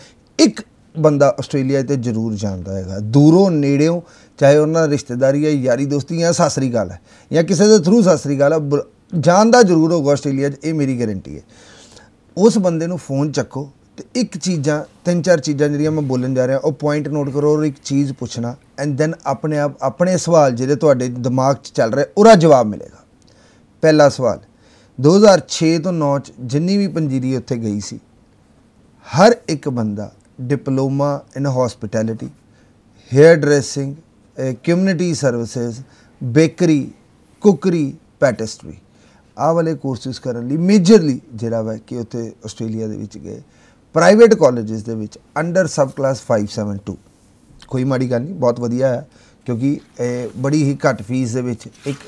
ਇੱਕ ਬੰਦਾ ਆਸਟ੍ਰੇਲੀਆ ਤੇ ਜ਼ਰੂਰ ਜਾਂਦਾ ਹੈਗਾ ਦੂਰੋਂ ਨੇੜਿਓਂ ਚਾਹੇ ਉਹਨਾਂ ਰਿਸ਼ਤੇਦਾਰੀ ਹੈ ਯਾਰੀ ਦੋਸਤੀ ਹੈ ਸਾਸਰੀ ਗੱਲ ਹੈ ਜਾਂ ਕਿਸੇ ਦੇ ਥਰੂ ਸਾਸਰੀ ਗੱਲ ਹੈ ਜਾਣਦਾ ਜ਼ਰੂਰ ਹੋਗਾ ਆਸਟ੍ਰੇਲੀਆ 'ਚ ਇਹ ਮੇਰੀ ਗਾਰੰਟੀ ਹੈ ਉਸ ਬੰਦੇ ਨੂੰ ਫੋਨ ਚੱਕੋ ਤੇ ਇੱਕ ਚੀਜ਼ਾਂ ਤਿੰਨ ਚਾਰ ਚੀਜ਼ਾਂ ਜਿਹੜੀਆਂ ਮੈਂ ਬੋਲਣ ਜਾ ਰਿਹਾ ਉਹ ਪੁਆਇੰਟ ਨੋਟ ਕਰੋ ਔਰ ਇੱਕ ਚੀਜ਼ ਪੁੱਛਣਾ ਐਂਡ ਦੈਨ ਆਪਣੇ ਆਪ ਆਪਣੇ ਸਵਾਲ ਜਿਹੜੇ ਤੁਹਾਡੇ ਦਿਮਾਗ 'ਚ ਚੱਲ ਰਹੇ ਉਹਦਾ ਜਵਾਬ ਮਿਲੇਗਾ ਪਹਿਲਾ ਸਵਾਲ 2006 ਤੋਂ 9 ਚ ਜਿੰਨੀ ਵੀ ਪੰਜੀਰੀ ਉੱਥੇ ਗਈ ਸੀ ਹਰ ਇੱਕ ਬੰਦਾ diploma in hospitality hair dressing community services bakery cookery patisserie ਆਹ ਵਾਲੇ ਕੋਰਸਿਸ ਕਰਨ ਲਈ ਮੇਜਰਲੀ ਜਿਹੜਾ ਵਾ ਕਿ ਉੱਥੇ ਆਸਟ੍ਰੇਲੀਆ ਦੇ ਵਿੱਚ ਗਏ ਪ੍ਰਾਈਵੇਟ ਕਾਲਜਸ ਦੇ ਵਿੱਚ ਅੰਡਰ ਸਬ ਕਲਾਸ 572 ਕੋਈ ਮਾੜੀ ਗੱਲ ਨਹੀਂ ਬਹੁਤ ਵਧੀਆ ਹੈ ਕਿਉਂਕਿ ਇਹ ਬੜੀ ਹੀ ਘੱਟ ਫੀਸ ਦੇ ਵਿੱਚ ਇੱਕ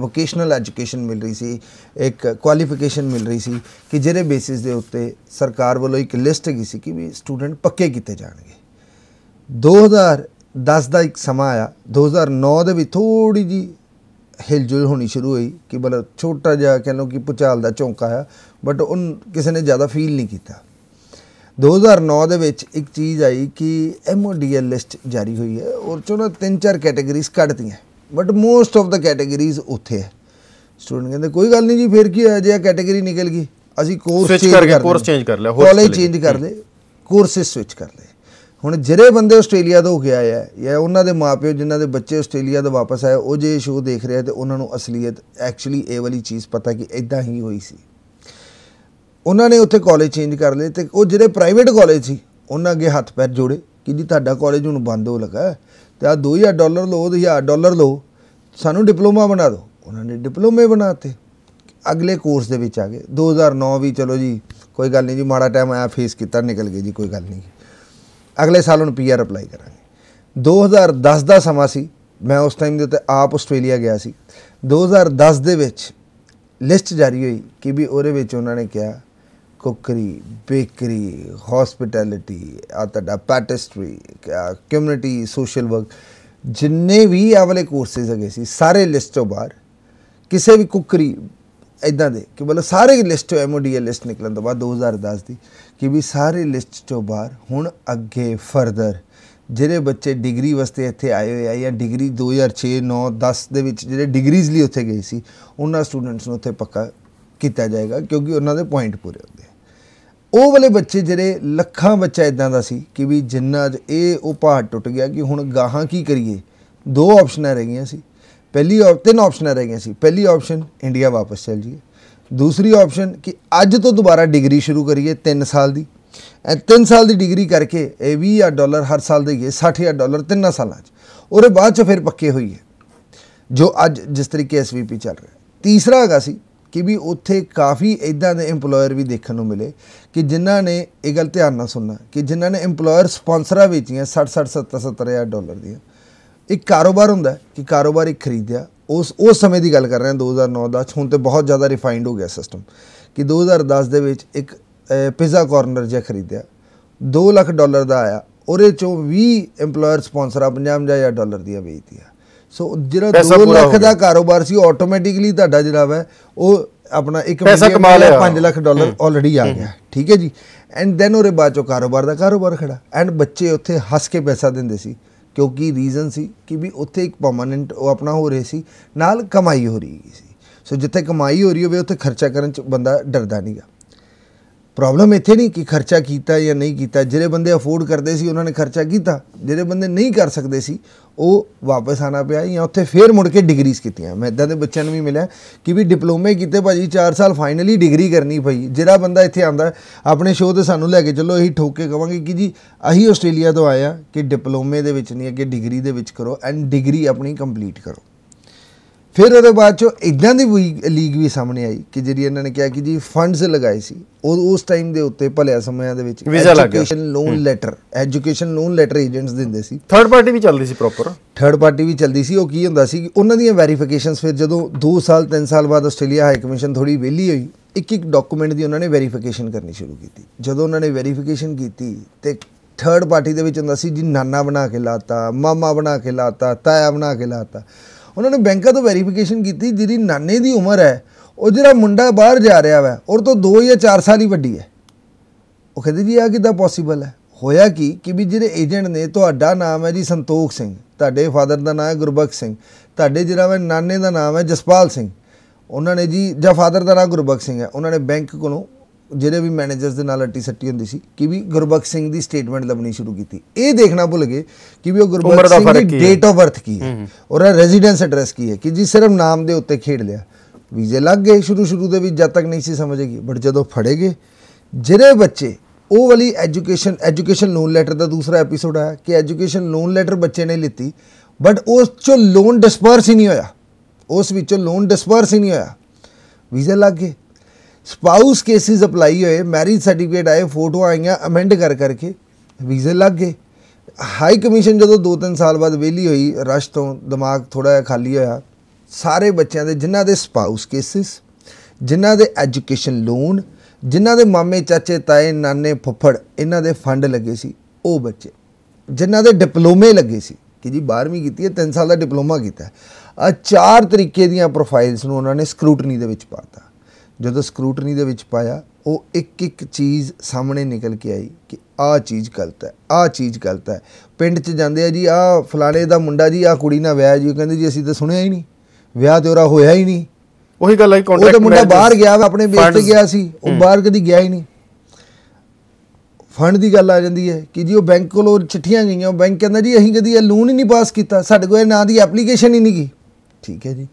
ਵੋਕੇਸ਼ਨਲ ਐਜੂਕੇਸ਼ਨ ਮਿਲ ਰਹੀ ਸੀ ਇੱਕ ਕੁਆਲੀਫਿਕੇਸ਼ਨ ਮਿਲ ਰਹੀ ਸੀ ਕਿ ਜਿਹੜੇ ਬੇਸਿਸ ਦੇ ਉੱਤੇ ਸਰਕਾਰ ਵੱਲੋਂ ਇੱਕ ਲਿਸਟ ਹੈਗੀ ਸੀ ਕਿ ਵੀ ਸਟੂਡੈਂਟ ਪੱਕੇ ਕੀਤੇ ਜਾਣਗੇ 2010 ਦਾ ਇੱਕ ਸਮਾਂ ਆਇਆ 2009 ਦੇ ਵਿੱਚ ਥੋੜੀ ਜੀ ਹਿਲਜੁਲ ਹੋਣੀ ਸ਼ੁਰੂ ਹੋਈ ਕਿ ਬਲ ਛੋਟਾ ਜਿਹਾ ਕਹਿੰਦੇ ਕਿ ਪੁਚਾਲ ਦਾ ਝੋਂਕਾ ਆ ਬਟ ਉਹ ਕਿਸੇ ਨੇ ਜ਼ਿਆਦਾ ਫੀਲ ਨਹੀਂ ਕੀਤਾ 2009 ਦੇ ਵਿੱਚ ਇੱਕ ਚੀਜ਼ ਆਈ ਕਿ ਐਮਓਡੀਐਲ ਲਿਸਟ ਜਾਰੀ ਹੋਈ ਹੈ ਔਰ ਚੋਂ ਤਿੰਨ ਚਾਰ ਕੈਟਾਗਰੀਜ਼ ਕੱਢਤੀਆਂ but most of the categories ਉੱਥੇ ਹੈ ਸਟੂਡੈਂਟ ਕਹਿੰਦੇ ਕੋਈ ਗੱਲ ਨਹੀਂ ਜੀ ਫੇਰ ਕੀ ਹੋਇਆ ਜੇ ਆ ਕੈਟਾਗਰੀ ਨਿਕਲ ਗਈ ਅਸੀਂ ਕੋਰਸ ਚੇਂਜ ਕਰ ਕੋਰਸ ਚੇਂਜ ਕਰ ਲਿਆ ਕਾਲਜ ਚੇਂਜ ਕਰ ਲੇ ਕੋਰਸਿਸ ਸਵਿਚ ਕਰ ਲੇ ਹੁਣ ਜਿਹੜੇ ਬੰਦੇ ਆਸਟ੍ਰੇਲੀਆ ਤੋਂ ਗਿਆ ਆ ਜਾਂ ਉਹਨਾਂ ਦੇ ਮਾਪਿਓ ਜਿਨ੍ਹਾਂ ਦੇ ਬੱਚੇ ਆਸਟ੍ਰੇਲੀਆ ਤੋਂ ਵਾਪਸ ਆਏ ਉਹ ਜੇ ਸ਼ੋਅ ਦੇਖ ਰਿਹਾ ਤੇ ਉਹਨਾਂ ਨੂੰ ਅਸਲੀਅਤ ਐਕਚੁਅਲੀ ਇਹ ਵਾਲੀ ਚੀਜ਼ ਪਤਾ ਕਿ ਇਦਾਂ ਹੀ ਹੋਈ ਸੀ ਉਹਨਾਂ ਨੇ ਉੱਥੇ ਕਾਲਜ ਚੇਂਜ ਕਰ ਲਏ ਤੇ ਉਹ ਜਿਹੜੇ ਪ੍ਰਾਈਵੇਟ ਕਾਲਜ ਸੀ ਉਹਨਾਂ ਅੱਗੇ ਹੱਥ ਪੈਰ ਜੋੜੇ ਕਿ ਜੀ ਤੁਹਾਡਾ ਕਾਲਜ ਹੁਣ ਬੰਦ ਹੋ ਲਗਾ ਤੇ ਆ 2000 ਡਾਲਰ ਲਓ 2000 ਡਾਲਰ ਲਓ ਸਾਨੂੰ ਡਿਪਲੋਮਾ ਬਣਾ ਦਿਓ ਉਹਨਾਂ ਨੇ ਡਿਪਲੋਮੇ ਬਣਾਤੇ ਅਗਲੇ ਕੋਰਸ ਦੇ ਵਿੱਚ ਆ ਗਏ 2009 ਵੀ ਚਲੋ ਜੀ ਕੋਈ ਗੱਲ ਨਹੀਂ ਜੀ ਮਾੜਾ ਟਾਈਮ ਆਇਆ ਫੇਸ ਕੀਤਾ ਨਿਕਲ ਗਏ ਜੀ ਕੋਈ ਗੱਲ ਨਹੀਂ ਅਗਲੇ ਸਾਲ ਹੁਣ ਪੀਆਰ ਅਪਲਾਈ ਕਰਾਂਗੇ 2010 ਦਾ ਸਮਾਂ ਸੀ ਮੈਂ ਉਸ ਟਾਈਮ ਦੇ ਉੱਤੇ ਆਪ ਆਸਟ੍ਰੇਲੀਆ ਗਿਆ ਸੀ 2010 ਦੇ ਵਿੱਚ ਲਿਸਟ ਜਾਰੀ ਹੋਈ ਕਿ ਵੀ ਉਹਦੇ ਵਿੱਚ ਉਹਨਾਂ ਨੇ ਕਿਹਾ ਕੁਕਰੀ ਬੇਕਰੀ ਹਸਪਿਟੈਲਿਟੀ ਆ ਤੁਹਾਡਾ ਪੈਟਿਸਟਰੀ ਕਮਿਊਨਿਟੀ ਸੋਸ਼ਲ ਵਰਕ ਜਿੰਨੇ ਵੀ ਆ ਵਾਲੇ ਕੋਰਸਸ ਹੈਗੇ ਸੀ ਸਾਰੇ ਲਿਸਟ ਤੋਂ ਬਾਹਰ ਕਿਸੇ ਵੀ ਕੁਕਰੀ ਇਦਾਂ ਦੇ ਕਿ ਮਤਲਬ ਸਾਰੇ ਲਿਸਟ ਐਮਓਡੀਐਲ ਲਿਸਟ ਨਿਕਲਣ ਤੋਂ ਬਾਅਦ 2010 ਦੀ ਕਿ ਵੀ ਸਾਰੇ ਲਿਸਟ ਤੋਂ ਬਾਹਰ ਹੁਣ ਅੱਗੇ ਫਰਦਰ ਜਿਹੜੇ ਬੱਚੇ ਡਿਗਰੀ ਵਾਸਤੇ ਇੱਥੇ ਆਏ ਹੋਏ ਆ ਜਾਂ ਡਿਗਰੀ 2006 9 10 ਦੇ ਵਿੱਚ ਜਿਹੜੇ ਡਿਗਰੀਜ਼ ਲਈ ਉੱਥੇ ਗਏ ਸੀ ਉਹਨਾਂ ਸਟੂਡੈਂਟਸ ਨੂੰ ਉੱਥੇ ਪੱਕਾ ਕੀਤਾ ਜਾਏਗਾ ਕਿਉਂਕਿ ਉਹਨਾਂ ਦੇ ਪੁਆਇੰਟ ਪੂਰੇ ਹੁੰਦੇ ਉਹ ਵਾਲੇ ਬੱਚੇ ਜਿਹੜੇ ਲੱਖਾਂ ਬੱਚਾ ਇਦਾਂ ਦਾ ਸੀ ਕਿ ਵੀ ਜਿੰਨਾ ਇਹ ਉਹ ਪਹਾੜ ਟੁੱਟ ਗਿਆ ਕਿ ਹੁਣ ਗਾਹਾਂ ਕੀ ਕਰੀਏ ਦੋ ਆਪਸ਼ਨਾਂ ਰਹਿ ਗਈਆਂ ਸੀ ਪਹਿਲੀ ਤਿੰਨ ਆਪਸ਼ਨਾਂ ਰਹਿ ਗਈਆਂ ਸੀ ਪਹਿਲੀ ਆਪਸ਼ਨ ਇੰਡੀਆ ਵਾਪਸ ਚਲ ਜੀ ਦੂਸਰੀ ਆਪਸ਼ਨ ਕਿ ਅੱਜ ਤੋਂ ਦੁਬਾਰਾ ਡਿਗਰੀ ਸ਼ੁਰੂ ਕਰੀਏ 3 ਸਾਲ ਦੀ ਐ 3 ਸਾਲ ਦੀ ਡਿਗਰੀ ਕਰਕੇ ਇਹ 20000 ਡਾਲਰ ਹਰ ਸਾਲ ਗਏ 60000 ਡਾਲਰ ਤਿੰਨਾਂ ਸਾਲਾਂ 'ਚ ਉਹਦੇ ਬਾਅਦ 'ਚ ਫਿਰ ਪੱਕੇ ਹੋਈਏ ਜੋ ਅੱਜ ਜਿਸ ਤਰੀਕੇ ਐਸਵੀਪੀ ਚੱਲ ਰਿਹਾ ਤੀਸਰਾ ਹੈਗਾ ਸੀ ਕਿ ਵੀ ਉੱਥੇ ਕਾਫੀ ਇਦਾਂ ਦੇ EMPLOYER ਵੀ ਦੇਖਣ ਨੂੰ ਮਿਲੇ ਕਿ ਜਿਨ੍ਹਾਂ ਨੇ ਇਹ ਗੱਲ ਧਿਆਨ ਨਾਲ ਸੁਣਨਾ ਕਿ ਜਿਨ੍ਹਾਂ ਨੇ এমਪਲੋਇਰ ਸਪਾਂਸਰਾਂ ਵੇਚੀਆਂ 60 60 70 70000 ਡਾਲਰ ਦੀਆਂ ਇੱਕ ਕਾਰੋਬਾਰ ਹੁੰਦਾ ਕਿ ਕਾਰੋਬਾਰ ਇੱਕ ਖਰੀਦਿਆ ਉਸ ਉਸ ਸਮੇਂ ਦੀ ਗੱਲ ਕਰ ਰਹੇ ਹਾਂ 2009 10 ਹੁਣ ਤੇ ਬਹੁਤ ਜ਼ਿਆਦਾ ਰਿਫਾਈਨਡ ਹੋ ਗਿਆ ਸਿਸਟਮ ਕਿ 2010 ਦੇ ਵਿੱਚ ਇੱਕ ਪੀਜ਼ਾ ਕਾਰਨਰ ਜਿਹਾ ਖਰੀਦਿਆ 2 ਲੱਖ ਡਾਲਰ ਦਾ ਆਇਆ ਉਹਦੇ ਚੋਂ 20 এমਪਲੋਇਰ ਸਪਾਂਸਰਾਂ 50 50000 ਡਾਲਰ ਦੀਆਂ ਵੇਚਤੀਆਂ ਸੋ ਜਿਹੜਾ 2 ਲੱਖ ਦਾ ਕਾਰੋਬਾਰ ਸੀ ਆਟੋਮੈਟਿਕਲੀ ਤੁਹਾਡਾ ਜਿਹੜਾ ਵਾ ਉਹ ਆਪਣਾ 1 ਮਹੀਨੇ 5 ਲੱਖ ਡਾਲਰ ਆਲਰੇਡੀ ਆ ਗਿਆ ਠੀਕ ਹੈ ਜੀ ਐਂਡ ਦੈਨ ਉਹਰੇ ਬਾਅਦ ਚੋ ਕਾਰੋਬਾਰ ਦਾ ਕਾਰੋਬਾਰ ਖੜਾ ਐਂਡ ਬੱਚੇ ਉੱਥੇ ਹੱਸ ਕੇ ਪੈਸਾ ਦਿੰਦੇ ਸੀ ਕਿਉਂਕਿ ਰੀਜ਼ਨ ਸੀ ਕਿ ਵੀ ਉੱਥੇ ਇੱਕ ਪਰਮਨੈਂਟ ਉਹ ਆਪਣਾ ਹੋ ਰਹੀ ਸੀ ਨਾਲ ਕਮਾਈ ਹੋ ਰਹੀ ਸੀ ਸੋ ਜਿੱਥੇ ਕਮਾਈ ਹੋ ਰਹੀ ਹੋਵੇ ਉੱਥੇ ਖਰਚਾ ਕਰਨ ਚ ਬੰਦਾ ਡਰਦਾ ਨਹੀਂਗਾ ਪ੍ਰੋਬਲਮ ਇੱਥੇ ਨਹੀਂ ਕਿ ਖਰਚਾ ਕੀਤਾ ਜਾਂ ਨਹੀਂ ਕੀਤਾ ਜਿਹੜੇ ਬੰਦੇ ਅਫੋਰਡ ਕਰਦੇ ਸੀ ਉਹਨਾਂ ਨੇ ਖਰਚਾ ਕੀਤਾ ਜਿਹੜੇ ਬੰਦੇ ਨਹੀਂ ਕਰ ਸਕਦੇ ਸੀ ਉਹ ਵਾਪਸ ਆਣਾ ਪਿਆ ਜਾਂ ਉੱਥੇ ਫੇਰ ਮੁੜ ਕੇ ਡਿਗਰੀਜ਼ ਕੀਤੀਆਂ ਮੈਂ ਇਦਾਂ ਦੇ ਬੱਚਿਆਂ ਨੂੰ ਵੀ ਮਿਲਿਆ ਕਿ ਵੀ ਡਿਪਲੋਮੇ ਕੀਤੇ ਭਾਜੀ 4 ਸਾਲ ਫਾਈਨਲੀ ਡਿਗਰੀ ਕਰਨੀ ਪਈ ਜਿਹੜਾ ਬੰਦਾ ਇੱਥੇ ਆਂਦਾ ਆਪਣੇ ਸ਼ੋਅ ਤੇ ਸਾਨੂੰ ਲੈ ਕੇ ਚੱਲੋ ਅਸੀਂ ਠੋਕ ਕੇ ਕਵਾਂਗੇ ਕਿ ਜੀ ਅਸੀਂ ਆਸਟ੍ਰੇਲੀਆ ਤੋਂ ਆਇਆ ਕਿ ਡਿਪਲੋਮੇ ਦੇ ਵਿੱਚ ਨਹੀਂ ਅੱਗੇ ਡਿਗਰੀ ਦੇ ਵਿੱਚ ਕਰੋ ਐਂਡ ਡਿਗਰੀ ਆਪਣੀ ਕੰਪਲੀਟ ਕਰੋ ਫਿਰ ਉਹਦੇ ਬਾਅਦ ਚ ਇਦਾਂ ਦੀ ਲੀਗ ਵੀ ਸਾਹਮਣੇ ਆਈ ਕਿ ਜਿਹੜੀ ਇਹਨਾਂ ਨੇ ਕਿਹਾ ਕਿ ਜੀ ਫੰਡਸ ਲਗਾਏ ਸੀ ਉਹ ਉਸ ਟਾਈਮ ਦੇ ਉੱਤੇ ਭਲਿਆ ਸਮਿਆਂ ਦੇ ਵਿੱਚ education loan letter education loan letter agents ਦਿੰਦੇ ਸੀ ਥਰਡ ਪਾਰਟੀ ਵੀ ਚੱਲਦੀ ਸੀ ਪ੍ਰੋਪਰ ਥਰਡ ਪਾਰਟੀ ਵੀ ਚੱਲਦੀ ਸੀ ਉਹ ਕੀ ਹੁੰਦਾ ਸੀ ਕਿ ਉਹਨਾਂ ਦੀਆਂ ਵੈਰੀਫਿਕੇਸ਼ਨਸ ਫਿਰ ਜਦੋਂ 2 ਸਾਲ 3 ਸਾਲ ਬਾਅਦ ਆਸਟ੍ਰੇਲੀਆ ਹਾਈ ਕਮਿਸ਼ਨ ਥੋੜੀ ਵਿਹਲੀ ਹੋਈ ਇੱਕ ਇੱਕ ਡਾਕੂਮੈਂਟ ਦੀ ਉਹਨਾਂ ਨੇ ਵੈਰੀਫਿਕੇਸ਼ਨ ਕਰਨੀ ਸ਼ੁਰੂ ਕੀਤੀ ਜਦੋਂ ਉਹਨਾਂ ਨੇ ਵੈਰੀਫਿਕੇਸ਼ਨ ਕੀਤੀ ਤੇ ਥਰਡ ਪਾਰਟੀ ਦੇ ਵਿੱਚ ਹੁੰਦਾ ਸੀ ਜੀ ਨਾਨਾ ਬਣਾ ਕੇ ਲਾਤਾ ਮਾਮਾ ਬਣਾ ਕੇ ਲਾਤਾ ਤਾਇਆ ਬਣਾ ਕੇ ਲਾਤਾ ਉਹਨਾਂ ਨੇ ਬੈਂਕਾਂ ਤੋਂ ਵੈਰੀਫਿਕੇਸ਼ਨ ਕੀਤੀ ਜਿਹਦੀ ਨਾਨੇ ਦੀ ਉਮਰ ਹੈ ਉਹ ਜਿਹੜਾ ਮੁੰਡਾ ਬਾਹਰ ਜਾ ਰਿਹਾ ਵਾ ਔਰ ਤੋਂ 2 ਜਾਂ 4 ਸਾਲ ਹੀ ਵੱਡੀ ਹੈ ਉਹ ਕਹਿੰਦੇ ਜੀ ਆ ਕਿਦਾਂ ਪੋਸੀਬਲ ਹੈ ਹੋਇਆ ਕੀ ਕਿ ਵੀ ਜਿਹੜੇ ਏਜੰਟ ਨੇ ਤੁਹਾਡਾ ਨਾਮ ਹੈ ਜੀ ਸੰਤੋਖ ਸਿੰਘ ਤੁਹਾਡੇ ਫਾਦਰ ਦਾ ਨਾਮ ਹੈ ਗੁਰਬਖਸ਼ ਸਿੰਘ ਤੁਹਾਡੇ ਜਿਹੜਾ ਨਾਨੇ ਦਾ ਨਾਮ ਹੈ ਜਸਪਾਲ ਸਿੰਘ ਉਹਨਾਂ ਨੇ ਜੀ ਜਾਂ ਫਾਦਰ ਦਾ ਨਾਮ ਗੁਰਬਖਸ਼ ਸਿੰਘ ਹੈ ਉਹਨਾਂ ਨੇ ਬੈਂਕ ਕੋਲੋਂ ਜਿਹੜੇ ਵੀ ਮੈਨੇਜਰਸ ਦੇ ਨਾਲ ਅੱਟੀ ਸੱਟੀ ਹੁੰਦੀ ਸੀ ਕਿ ਵੀ ਗੁਰਬਖਸ਼ ਸਿੰਘ ਦੀ ਸਟੇਟਮੈਂਟ ਲੱਭਣੀ ਸ਼ੁਰੂ ਕੀਤੀ ਇਹ ਦੇਖਣਾ ਭੁੱਲ ਗਏ ਕਿ ਵੀ ਉਹ ਗੁਰਬਖਸ਼ ਸਿੰਘ ਦੀ ਡੇਟ ਆਫ ਬਰਥ ਕੀ ਹੈ ਔਰ ਰੈਜ਼ੀਡੈਂਸ ਐਡਰੈਸ ਕੀ ਹੈ ਕਿ ਜੀ ਸਿਰਫ ਨਾਮ ਦੇ ਉੱਤੇ ਖੇਡ ਲਿਆ ਵੀਜ਼ੇ ਲੱਗ ਗਏ ਸ਼ੁਰੂ ਸ਼ੁਰੂ ਦੇ ਵਿੱਚ ਜਦ ਤੱਕ ਨਹੀਂ ਸੀ ਸਮਝੇਗੀ ਬਟ ਜਦੋਂ ਫੜੇਗੇ ਜਿਹੜੇ ਬੱਚੇ ਉਹ ਵਾਲੀ ਐਜੂਕੇਸ਼ਨ ਐਜੂਕੇਸ਼ਨ ਲੋਨ ਲੈਟਰ ਦਾ ਦੂਸਰਾ ਐਪੀਸੋਡ ਆਇਆ ਕਿ ਐਜੂਕੇਸ਼ਨ ਲੋਨ ਲੈਟਰ ਬੱਚੇ ਨੇ ਲਿੱਤੀ ਬਟ ਉਸ ਚੋਂ ਲੋਨ ਡਿਸਪਰਸ ਹੀ ਨਹੀਂ ਹੋਇਆ ਉਸ ਵਿੱਚੋਂ ਲੋਨ ਡਿਸਪਰਸ ਹੀ ਨਹੀਂ ਹੋਇਆ ਵੀਜ਼ੇ ਲੱਗ ਗਏ ਸਪਾਊਸ ਕੇਸਿਸ ਅਪਲਾਈ ਹੋਏ ਮੈਰਿਜ ਸਰਟੀਫਿਕੇਟ ਆਏ ਫੋਟੋ ਆਈਆਂ ਅਮੈਂਡ ਕਰ ਕਰਕੇ ਵੀਜ਼ੇ ਲੱਗ ਗਏ ਹਾਈ ਕਮਿਸ਼ਨ ਜਦੋਂ 2-3 ਸਾਲ ਬਾਅਦ ਵਿਹਲੀ ਹੋਈ ਰਸ਼ ਤੋਂ ਦਿਮਾਗ ਥੋੜਾ ਜਿਹਾ ਖਾਲੀ ਹੋਇਆ ਸਾਰੇ ਬੱਚਿਆਂ ਦੇ ਜਿਨ੍ਹਾਂ ਦੇ ਸਪਾਊਸ ਕੇਸਿਸ ਜਿਨ੍ਹਾਂ ਦੇ ਐਜੂਕੇਸ਼ਨ ਲੋਨ ਜਿਨ੍ਹਾਂ ਦੇ ਮਾਮੇ ਚਾਚੇ ਤਾਏ ਨਾਨੇ ਫੁੱਫੜ ਇਹਨਾਂ ਦੇ ਫੰਡ ਲੱਗੇ ਸੀ ਉਹ ਬੱਚੇ ਜਿਨ੍ਹਾਂ ਦੇ ਡਿਪਲੋਮੇ ਲੱਗੇ ਸੀ ਕਿ ਜੀ 12ਵੀਂ ਕੀਤੀ ਹੈ 3 ਸਾਲ ਦਾ ਡਿਪਲੋਮਾ ਕੀਤਾ ਆ ਚਾਰ ਤਰੀਕੇ ਦੀਆਂ ਪ੍ਰੋਫਾਈਲਸ ਨੂੰ ਉਹਨਾਂ ਨੇ ਸਕਰੂਟਨੀ ਦੇ ਵਿੱਚ ਪਾਤਾ ਜਦੋਂ ਸਕਰੂਟਨੀ ਦੇ ਵਿੱਚ ਪਾਇਆ ਉਹ ਇੱਕ ਇੱਕ ਚੀਜ਼ ਸਾਹਮਣੇ ਨਿਕਲ ਕੇ ਆਈ ਕਿ ਆਹ ਚੀਜ਼ ਗਲਤ ਹੈ ਆਹ ਚੀਜ਼ ਗਲਤ ਹੈ ਪਿੰਡ 'ਚ ਜਾਂਦੇ ਆ ਜੀ ਆਹ ਫਲਾਣੇ ਦਾ ਮੁੰਡਾ ਜੀ ਆਹ ਕੁੜੀ ਨਾਲ ਵਿਆਹ ਜੀ ਕਹਿੰਦੇ ਜੀ ਅਸੀਂ ਤਾਂ ਸੁਣਿਆ ਹੀ ਨਹੀਂ ਵਿਆਹ ਤੇ ਉਹਰਾ ਹੋਇਆ ਹੀ ਨਹੀਂ ਉਹੀ ਗੱਲ ਆਈ ਕੰਟੈਕਟ ਉਹ ਮੁੰਡਾ ਬਾਹਰ ਗਿਆ ਆਪਣੇ ਬੇਟੇ ਤੇ ਗਿਆ ਸੀ ਉਹ ਬਾਹਰ ਕਦੀ ਗਿਆ ਹੀ ਨਹੀਂ ਫੰਡ ਦੀ ਗੱਲ ਆ ਜਾਂਦੀ ਹੈ ਕਿ ਜੀ ਉਹ ਬੈਂਕ ਕੋਲੋਂ ਚਿੱਠੀਆਂ ਗਈਆਂ ਉਹ ਬੈਂਕ ਕਹਿੰਦਾ ਜੀ ਅਸੀਂ ਕਦੀ ਇਹ ਲੋਨ ਹੀ ਨਹੀਂ ਪਾਸ ਕੀਤਾ ਸਾਡੇ ਕੋਲ ਇਹ ਨਾਂ ਦੀ ਐਪਲੀਕੇਸ਼ਨ ਹੀ ਨਹੀਂ ਗਈ ਠੀਕ ਹੈ ਜੀ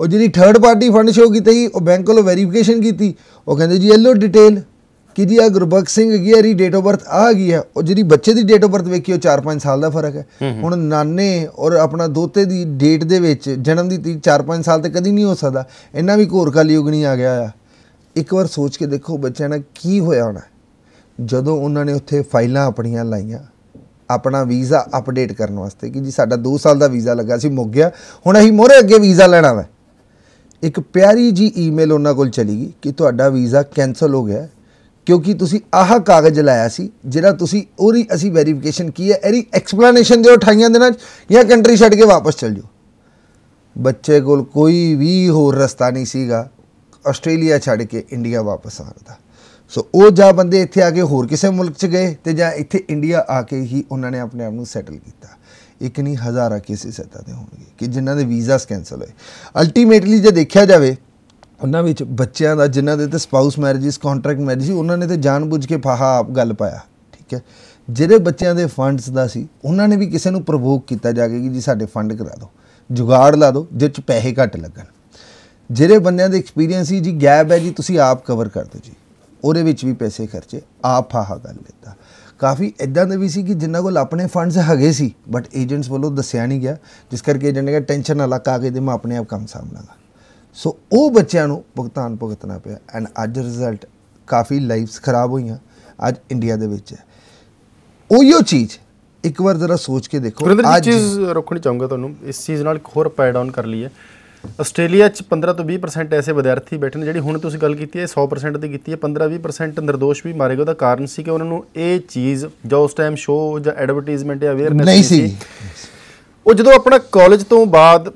ਉਹ ਜਿਹੜੀ ਥਰਡ ਪਾਰਟੀ ਫੰਡ ਸ਼ੋ ਕੀਤਾ ਸੀ ਉਹ ਬੈਂਕ ਕੋਲੋਂ ਵੈਰੀਫਿਕੇਸ਼ਨ ਕੀਤੀ ਉਹ ਕਹਿੰਦੇ ਜੀ ਯੈਲੋ ਡਿਟੇਲ ਕਿ ਜੀ ਆ ਗੁਰਬਖ ਸਿੰਘ ਹੈਗੀ ਆ ਰੀ ਡੇਟ ਆਫ ਬਰਥ ਆ ਗਈ ਹੈ ਉਹ ਜਿਹੜੀ ਬੱਚੇ ਦੀ ਡੇਟ ਆਫ ਬਰਥ ਵੇਖੀ ਉਹ 4-5 ਸਾਲ ਦਾ ਫਰਕ ਹੈ ਹੁਣ ਨਾਨੇ ਔਰ ਆਪਣਾ ਦੋਤੇ ਦੀ ਡੇਟ ਦੇ ਵਿੱਚ ਜਨਮ ਦੀ 4-5 ਸਾਲ ਤੇ ਕਦੀ ਨਹੀਂ ਹੋ ਸਕਦਾ ਇੰਨਾ ਵੀ ਘੋਰ ਕਾਲੀ ਉਗਣੀ ਆ ਗਿਆ ਆ ਇੱਕ ਵਾਰ ਸੋਚ ਕੇ ਦੇਖੋ ਬੱਚਾ ਨਾ ਕੀ ਹੋਇਆ ਹੋਣਾ ਜਦੋਂ ਉਹਨਾਂ ਨੇ ਉੱਥੇ ਫਾਈਲਾਂ ਆਪਣੀਆਂ ਲਾਈਆਂ ਆਪਣਾ ਵੀਜ਼ਾ ਅਪਡੇਟ ਕਰਨ ਵਾਸਤੇ ਕਿ ਜੀ ਸਾਡਾ 2 ਸਾਲ ਦਾ ਵੀਜ਼ਾ ਲੱਗਾ ਸੀ ਮੁੱਕ ਗਿਆ ਹੁਣ ਅਸੀਂ ਮੋਰੇ ਅੱਗੇ ਵੀਜ਼ਾ ਲੈਣਾ ਵਾ ਇੱਕ ਪਿਆਰੀ ਜੀ ਈਮੇਲ ਉਹਨਾਂ ਕੋਲ ਚਲੀ ਗਈ ਕਿ ਤੁਹਾਡਾ ਵੀਜ਼ਾ ਕੈਨਸਲ ਹੋ ਗਿਆ ਕਿਉਂਕਿ ਤੁਸੀਂ ਆਹ ਕਾਗਜ਼ ਲਾਇਆ ਸੀ ਜਿਹੜਾ ਤੁਸੀਂ ਉਹਦੀ ਅਸੀਂ ਵੈਰੀਫਿਕੇਸ਼ਨ ਕੀ ਹੈ ਇਹਦੀ ਐਕਸਪਲੇਨੇਸ਼ਨ ਦਿਓ 28 ਦਿਨਾਂ ਜਾਂ ਕੰਟਰੀ ਛੱਡ ਕੇ ਵਾਪਸ ਚਲ ਜਾਓ ਬੱਚੇ ਕੋਲ ਕੋਈ ਵੀ ਹੋਰ ਰਸਤਾ ਨਹੀਂ ਸੀਗਾ ਆਸਟ੍ਰੇਲੀਆ ਛੱਡ ਕੇ ਇੰਡੀਆ ਵਾਪਸ ਆਉਣ ਦਾ ਸੋ ਉਹ ਜਾਂ ਬੰਦੇ ਇੱਥੇ ਆ ਕੇ ਹੋਰ ਕਿਸੇ ਮੁਲਕ 'ਚ ਗਏ ਤੇ ਜਾਂ ਇੱਥੇ ਇੰਡੀਆ ਆ ਕੇ ਹੀ ਉਹਨਾਂ ਨੇ ਆਪਣੇ ਆਪ ਨੂੰ ਸੈਟਲ ਕੀਤਾ ਇੱਕ ਨਹੀਂ ਹਜ਼ਾਰਾਂ ਕੇਸਿਸ ਇਦਾਂ ਦੇ ਹੋਣਗੇ ਕਿ ਜਿਨ੍ਹਾਂ ਦੇ ਵੀਜ਼ਾਸ ਕੈਨਸਲ ਹੋਏ ਅਲਟੀਮੇਟਲੀ ਜੇ ਦੇਖਿਆ ਜਾਵੇ ਉਹਨਾਂ ਵਿੱਚ ਬੱਚਿਆਂ ਦਾ ਜਿਨ੍ਹਾਂ ਦੇ ਤੇ ਸਪਾਊਸ ਮੈਰਿਜਸ ਕੰਟਰੈਕਟ ਮੈਰਿਜ ਸੀ ਉਹਨਾਂ ਨੇ ਤੇ ਜਾਣਬੁੱਝ ਕੇ ਫਾਹਾ ਆਪ ਗੱਲ ਪਾਇਆ ਠੀਕ ਹੈ ਜਿਹੜੇ ਬੱਚਿਆਂ ਦੇ ਫੰਡਸ ਦਾ ਸੀ ਉਹਨਾਂ ਨੇ ਵੀ ਕਿਸੇ ਨੂੰ ਪ੍ਰਵੋਕ ਕੀਤਾ ਜਾ ਕੇ ਕਿ ਜੀ ਸਾਡੇ ਫੰਡ ਕਰਾ ਦਿਓ ਜੁਗਾੜ ਲਾ ਦਿਓ ਜਿੱਚ ਪੈਸੇ ਘੱਟ ਲੱਗਣ ਜਿਹੜੇ ਬੰਦਿਆਂ ਦੇ ਐਕਸਪੀਰੀਅੰਸ ਸੀ ਜੀ ਗੈਪ ਹੈ ਜੀ ਤੁਸੀਂ ਆਪ ਕਵਰ ਕਰ ਦਿਓ ਜੀ ਉਹਦੇ ਵਿੱਚ ਵੀ ਪੈਸੇ ਖਰਚੇ ਆਪ ਫਾਹਾ ਗੱਲ ਲੈਂਦਾ ਕਾਫੀ ਇਦਾਂ ਦੇ ਵੀ ਸੀ ਕਿ ਜਿੰਨਾਂ ਕੋਲ ਆਪਣੇ ਫੰਡਸ ਹੈਗੇ ਸੀ ਬਟ ਏਜੰਟਸ ਵੱਲੋਂ ਦੱਸਿਆ ਨਹੀਂ ਗਿਆ ਜਿਸ ਕਰਕੇ ਏਜੰਟ ਨੇ ਕਿਹਾ ਟੈਨਸ਼ਨ ਨਾ ਲਾ ਕਾਗਜ਼ ਦੇ ਮੈਂ ਆਪਣੇ ਆਪ ਕੰਮ ਸੰਭਾਲਾਂਗਾ ਸੋ ਉਹ ਬੱਚਿਆਂ ਨੂੰ ਭੁਗਤਾਨ ਭੁਗਤਣਾ ਪਿਆ ਐਂਡ ਅੱਜ ਰਿਜ਼ਲਟ ਕਾਫੀ ਲਾਈਫਸ ਖਰਾਬ ਹੋਈਆਂ ਅੱਜ ਇੰਡੀਆ ਦੇ ਵਿੱਚ ਹੈ ਉਹ ਚੀਜ਼ ਇੱਕ ਵਾਰ ਜ਼ਰਾ ਸੋਚ ਕੇ ਦੇਖੋ ਅੱਜ ਚੀਜ਼ ਰੋਕਣੀ ਚਾਹੂੰਗਾ ਤੁਹਾਨੂੰ ਇਸ ਚੀਜ਼ ਨਾਲ ਇੱਕ ਹੋਰ ਪੈਡ ਆਨ ਕਰ ਲਈ ਹੈ ਆਸਟ੍ਰੇਲੀਆ 'ਚ 15 ਤੋਂ 20% ਐਸੇ ਵਿਦਿਆਰਥੀ ਬੈਠੇ ਨੇ ਜਿਹੜੀ ਹੁਣ ਤੁਸੀਂ ਗੱਲ ਕੀਤੀ ਹੈ 100% ਦੀ ਕੀਤੀ ਹੈ 15-20% ਨਿਰਦੋਸ਼ ਵੀ ਮਾਰੇ ਗਏ ਉਹਦਾ ਕਾਰਨ ਸੀ ਕਿ ਉਹਨਾਂ ਨੂੰ ਇਹ ਚੀਜ਼ ਜੋ ਉਸ ਟਾਈਮ ਸ਼ੋ ਜਾਂ ਐਡਵਰਟਾਈਜ਼ਮੈਂਟ ਅਵੇਅਰਨੈਸ ਨਹੀਂ ਸੀ ਉਹ ਜਦੋਂ ਆਪਣਾ ਕਾਲਜ ਤੋਂ ਬਾਅਦ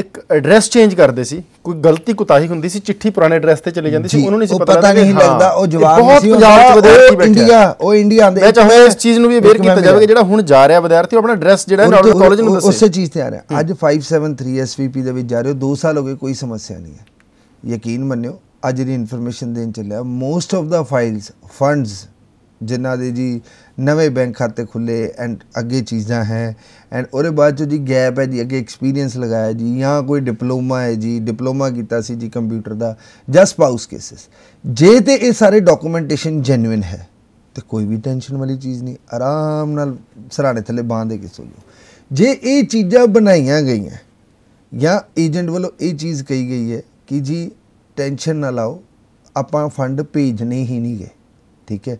ਇੱਕ ਐਡਰੈਸ ਚੇਂਜ ਕਰਦੇ ਸੀ ਕੋਈ ਗਲਤੀ ਕੁਤਾਹੀ ਹੁੰਦੀ ਸੀ ਚਿੱਠੀ ਪੁਰਾਣੇ ਐਡਰੈਸ ਤੇ ਚਲੀ ਜਾਂਦੀ ਸੀ ਉਹਨੂੰ ਨਹੀਂ ਸੀ ਪਤਾ ਨਹੀਂ ਲੱਗਦਾ ਉਹ ਜਵਾਬ ਨਹੀਂ ਸੀ ਪੰਜਾਬ ਚ ਇੰਡੀਆ ਉਹ ਇੰਡੀਆ ਦੇ ਵਿੱਚ ਹੋਏ ਇਸ ਚੀਜ਼ ਨੂੰ ਵੀ ਅਵੇਅਰ ਕੀਤਾ ਜਾਵੇਗਾ ਜਿਹੜਾ ਹੁਣ ਜਾ ਰਿਹਾ ਵਿਦਿਆਰਥੀ ਉਹ ਆਪਣਾ ਐਡਰੈਸ ਜਿਹੜਾ ਨਾਲ ਕਾਲਜ ਨੂੰ ਦੱਸੇ ਉਸੇ ਚੀਜ਼ ਤੇ ਆ ਰਿਹਾ ਅੱਜ 573 ਐਸਵੀਪੀ ਦੇ ਵਿੱਚ ਜਾ ਰਹੇ ਹੋ 2 ਸਾਲ ਹੋ ਗਏ ਕੋਈ ਸਮੱਸਿਆ ਨਹੀਂ ਹੈ ਯਕੀਨ ਮੰਨਿਓ ਅੱਜ ਦੀ ਇਨਫੋਰਮੇਸ਼ਨ ਦੇਣ ਚੱਲਿਆ most of the files funds ਜਿਨ੍ਹਾਂ ਦੇ ਜੀ ਨਵੇਂ ਬੈਂਕ ਖਾਤੇ ਖੁੱਲੇ ਐਂਡ ਅੱਗੇ ਚੀਜ਼ਾਂ ਹੈ ਐਂਡ ਉਹਦੇ ਬਾਅਦ ਜੋ ਜੀ ਗੈਪ ਹੈ ਜੀ ਅੱਗੇ ਐਕਸਪੀਰੀਅੰਸ ਲਗਾਇਆ ਜੀ ਜਾਂ ਕੋਈ ਡਿਪਲੋਮਾ ਹੈ ਜੀ ਡਿਪਲੋਮਾ ਕੀਤਾ ਸੀ ਜੀ ਕੰਪਿਊਟਰ ਦਾ ਜਸ ਸਪਾਊਸ ਕੇਸਿਸ ਜੇ ਤੇ ਇਹ ਸਾਰੇ ਡਾਕੂਮੈਂਟੇਸ਼ਨ ਜੈਨੂਇਨ ਹੈ ਤੇ ਕੋਈ ਵੀ ਟੈਨਸ਼ਨ ਵਾਲੀ ਚੀਜ਼ ਨਹੀਂ ਆਰਾਮ ਨਾਲ ਸਰਾਣੇ ਥੱਲੇ ਬਾਂਦੇ ਕੇ ਸੋ ਜੋ ਜੇ ਇਹ ਚੀਜ਼ਾਂ ਬਣਾਈਆਂ ਗਈਆਂ ਜਾਂ ਏਜੰਟ ਵੱਲੋਂ ਇਹ ਚੀਜ਼ ਕਹੀ ਗਈ ਹੈ ਕਿ ਜੀ ਟੈਨਸ਼ਨ ਨਾ ਲਾਓ ਆਪਾਂ ਫੰਡ ਭੇਜਨੇ ਹੀ ਨਹੀਂਗੇ ਠੀਕ ਹੈ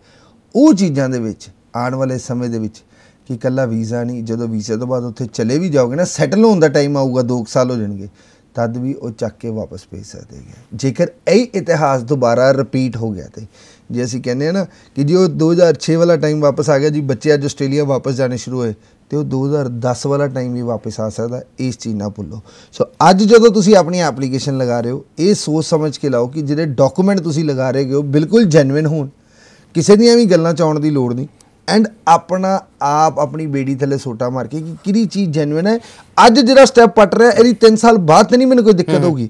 ਉਹ ਚੀਜ਼ਾਂ ਦੇ ਵਿੱਚ ਆਉਣ ਵਾਲੇ ਸਮੇਂ ਦੇ ਵਿੱਚ ਕਿ ਕੱਲਾ ਵੀਜ਼ਾ ਨਹੀਂ ਜਦੋਂ ਵੀਜ਼ੇ ਤੋਂ ਬਾਅਦ ਉੱਥੇ ਚਲੇ ਵੀ ਜਾਓਗੇ ਨਾ ਸੈਟਲ ਹੋਣ ਦਾ ਟਾਈਮ ਆਊਗਾ 2 ਸਾਲ ਹੋ ਜਾਣਗੇ ਤਦ ਵੀ ਉਹ ਚੱਕ ਕੇ ਵਾਪਸ ਭੇਜ ਸਕਦੇ ਹੈ ਜੇਕਰ ਇਹ ਇਤਿਹਾਸ ਦੁਬਾਰਾ ਰਿਪੀਟ ਹੋ ਗਿਆ ਤੇ ਜੇ ਅਸੀਂ ਕਹਿੰਦੇ ਆ ਨਾ ਕਿ ਜੇ ਉਹ 2006 ਵਾਲਾ ਟਾਈਮ ਵਾਪਸ ਆ ਗਿਆ ਜੀ ਬੱਚੇ ਅੱਜ ਆਸਟ੍ਰੇਲੀਆ ਵਾਪਸ ਜਾਣੇ ਸ਼ੁਰੂ ਹੋਏ ਤੇ ਉਹ 2010 ਵਾਲਾ ਟਾਈਮ ਵੀ ਵਾਪਸ ਆ ਸਕਦਾ ਇਸ ਚੀਜ਼ ਨਾ ਭੁੱਲੋ ਸੋ ਅੱਜ ਜਦੋਂ ਤੁਸੀਂ ਆਪਣੀ ਐਪਲੀਕੇਸ਼ਨ ਲਗਾ ਰਹੇ ਹੋ ਇਹ ਸੋਚ ਸਮਝ ਕੇ ਲਾਓ ਕਿ ਜਿਹੜੇ ਡਾਕੂਮੈਂਟ ਤੁਸੀਂ ਲਗਾ ਰਹੇ ਹੋ ਬਿਲਕੁਲ ਜੈਨੂਇਨ ਹੋਣ ਕਿਸੇ ਦੀਆਂ ਵੀ ਗੱਲਾਂ ਚਾਉਣ ਦੀ ਲੋੜ ਨਹੀਂ ਐਂਡ ਆਪਣਾ ਆਪ ਆਪਣੀ ਬੇੜੀ ਥੱਲੇ ਸੋਟਾ ਮਾਰ ਕੇ ਕਿ ਕਿਹੜੀ ਚੀਜ਼ ਜੈਨੂਇਨ ਹੈ ਅੱਜ ਜਿਹੜਾ ਸਟੈਪ ਪਟ ਰਿਹਾ ਇਹਦੀ 3 ਸਾਲ ਬਾਅਦ ਤੇ ਨਹੀਂ ਮੈਨੂੰ ਕੋਈ ਦਿੱਕਤ ਹੋਊਗੀ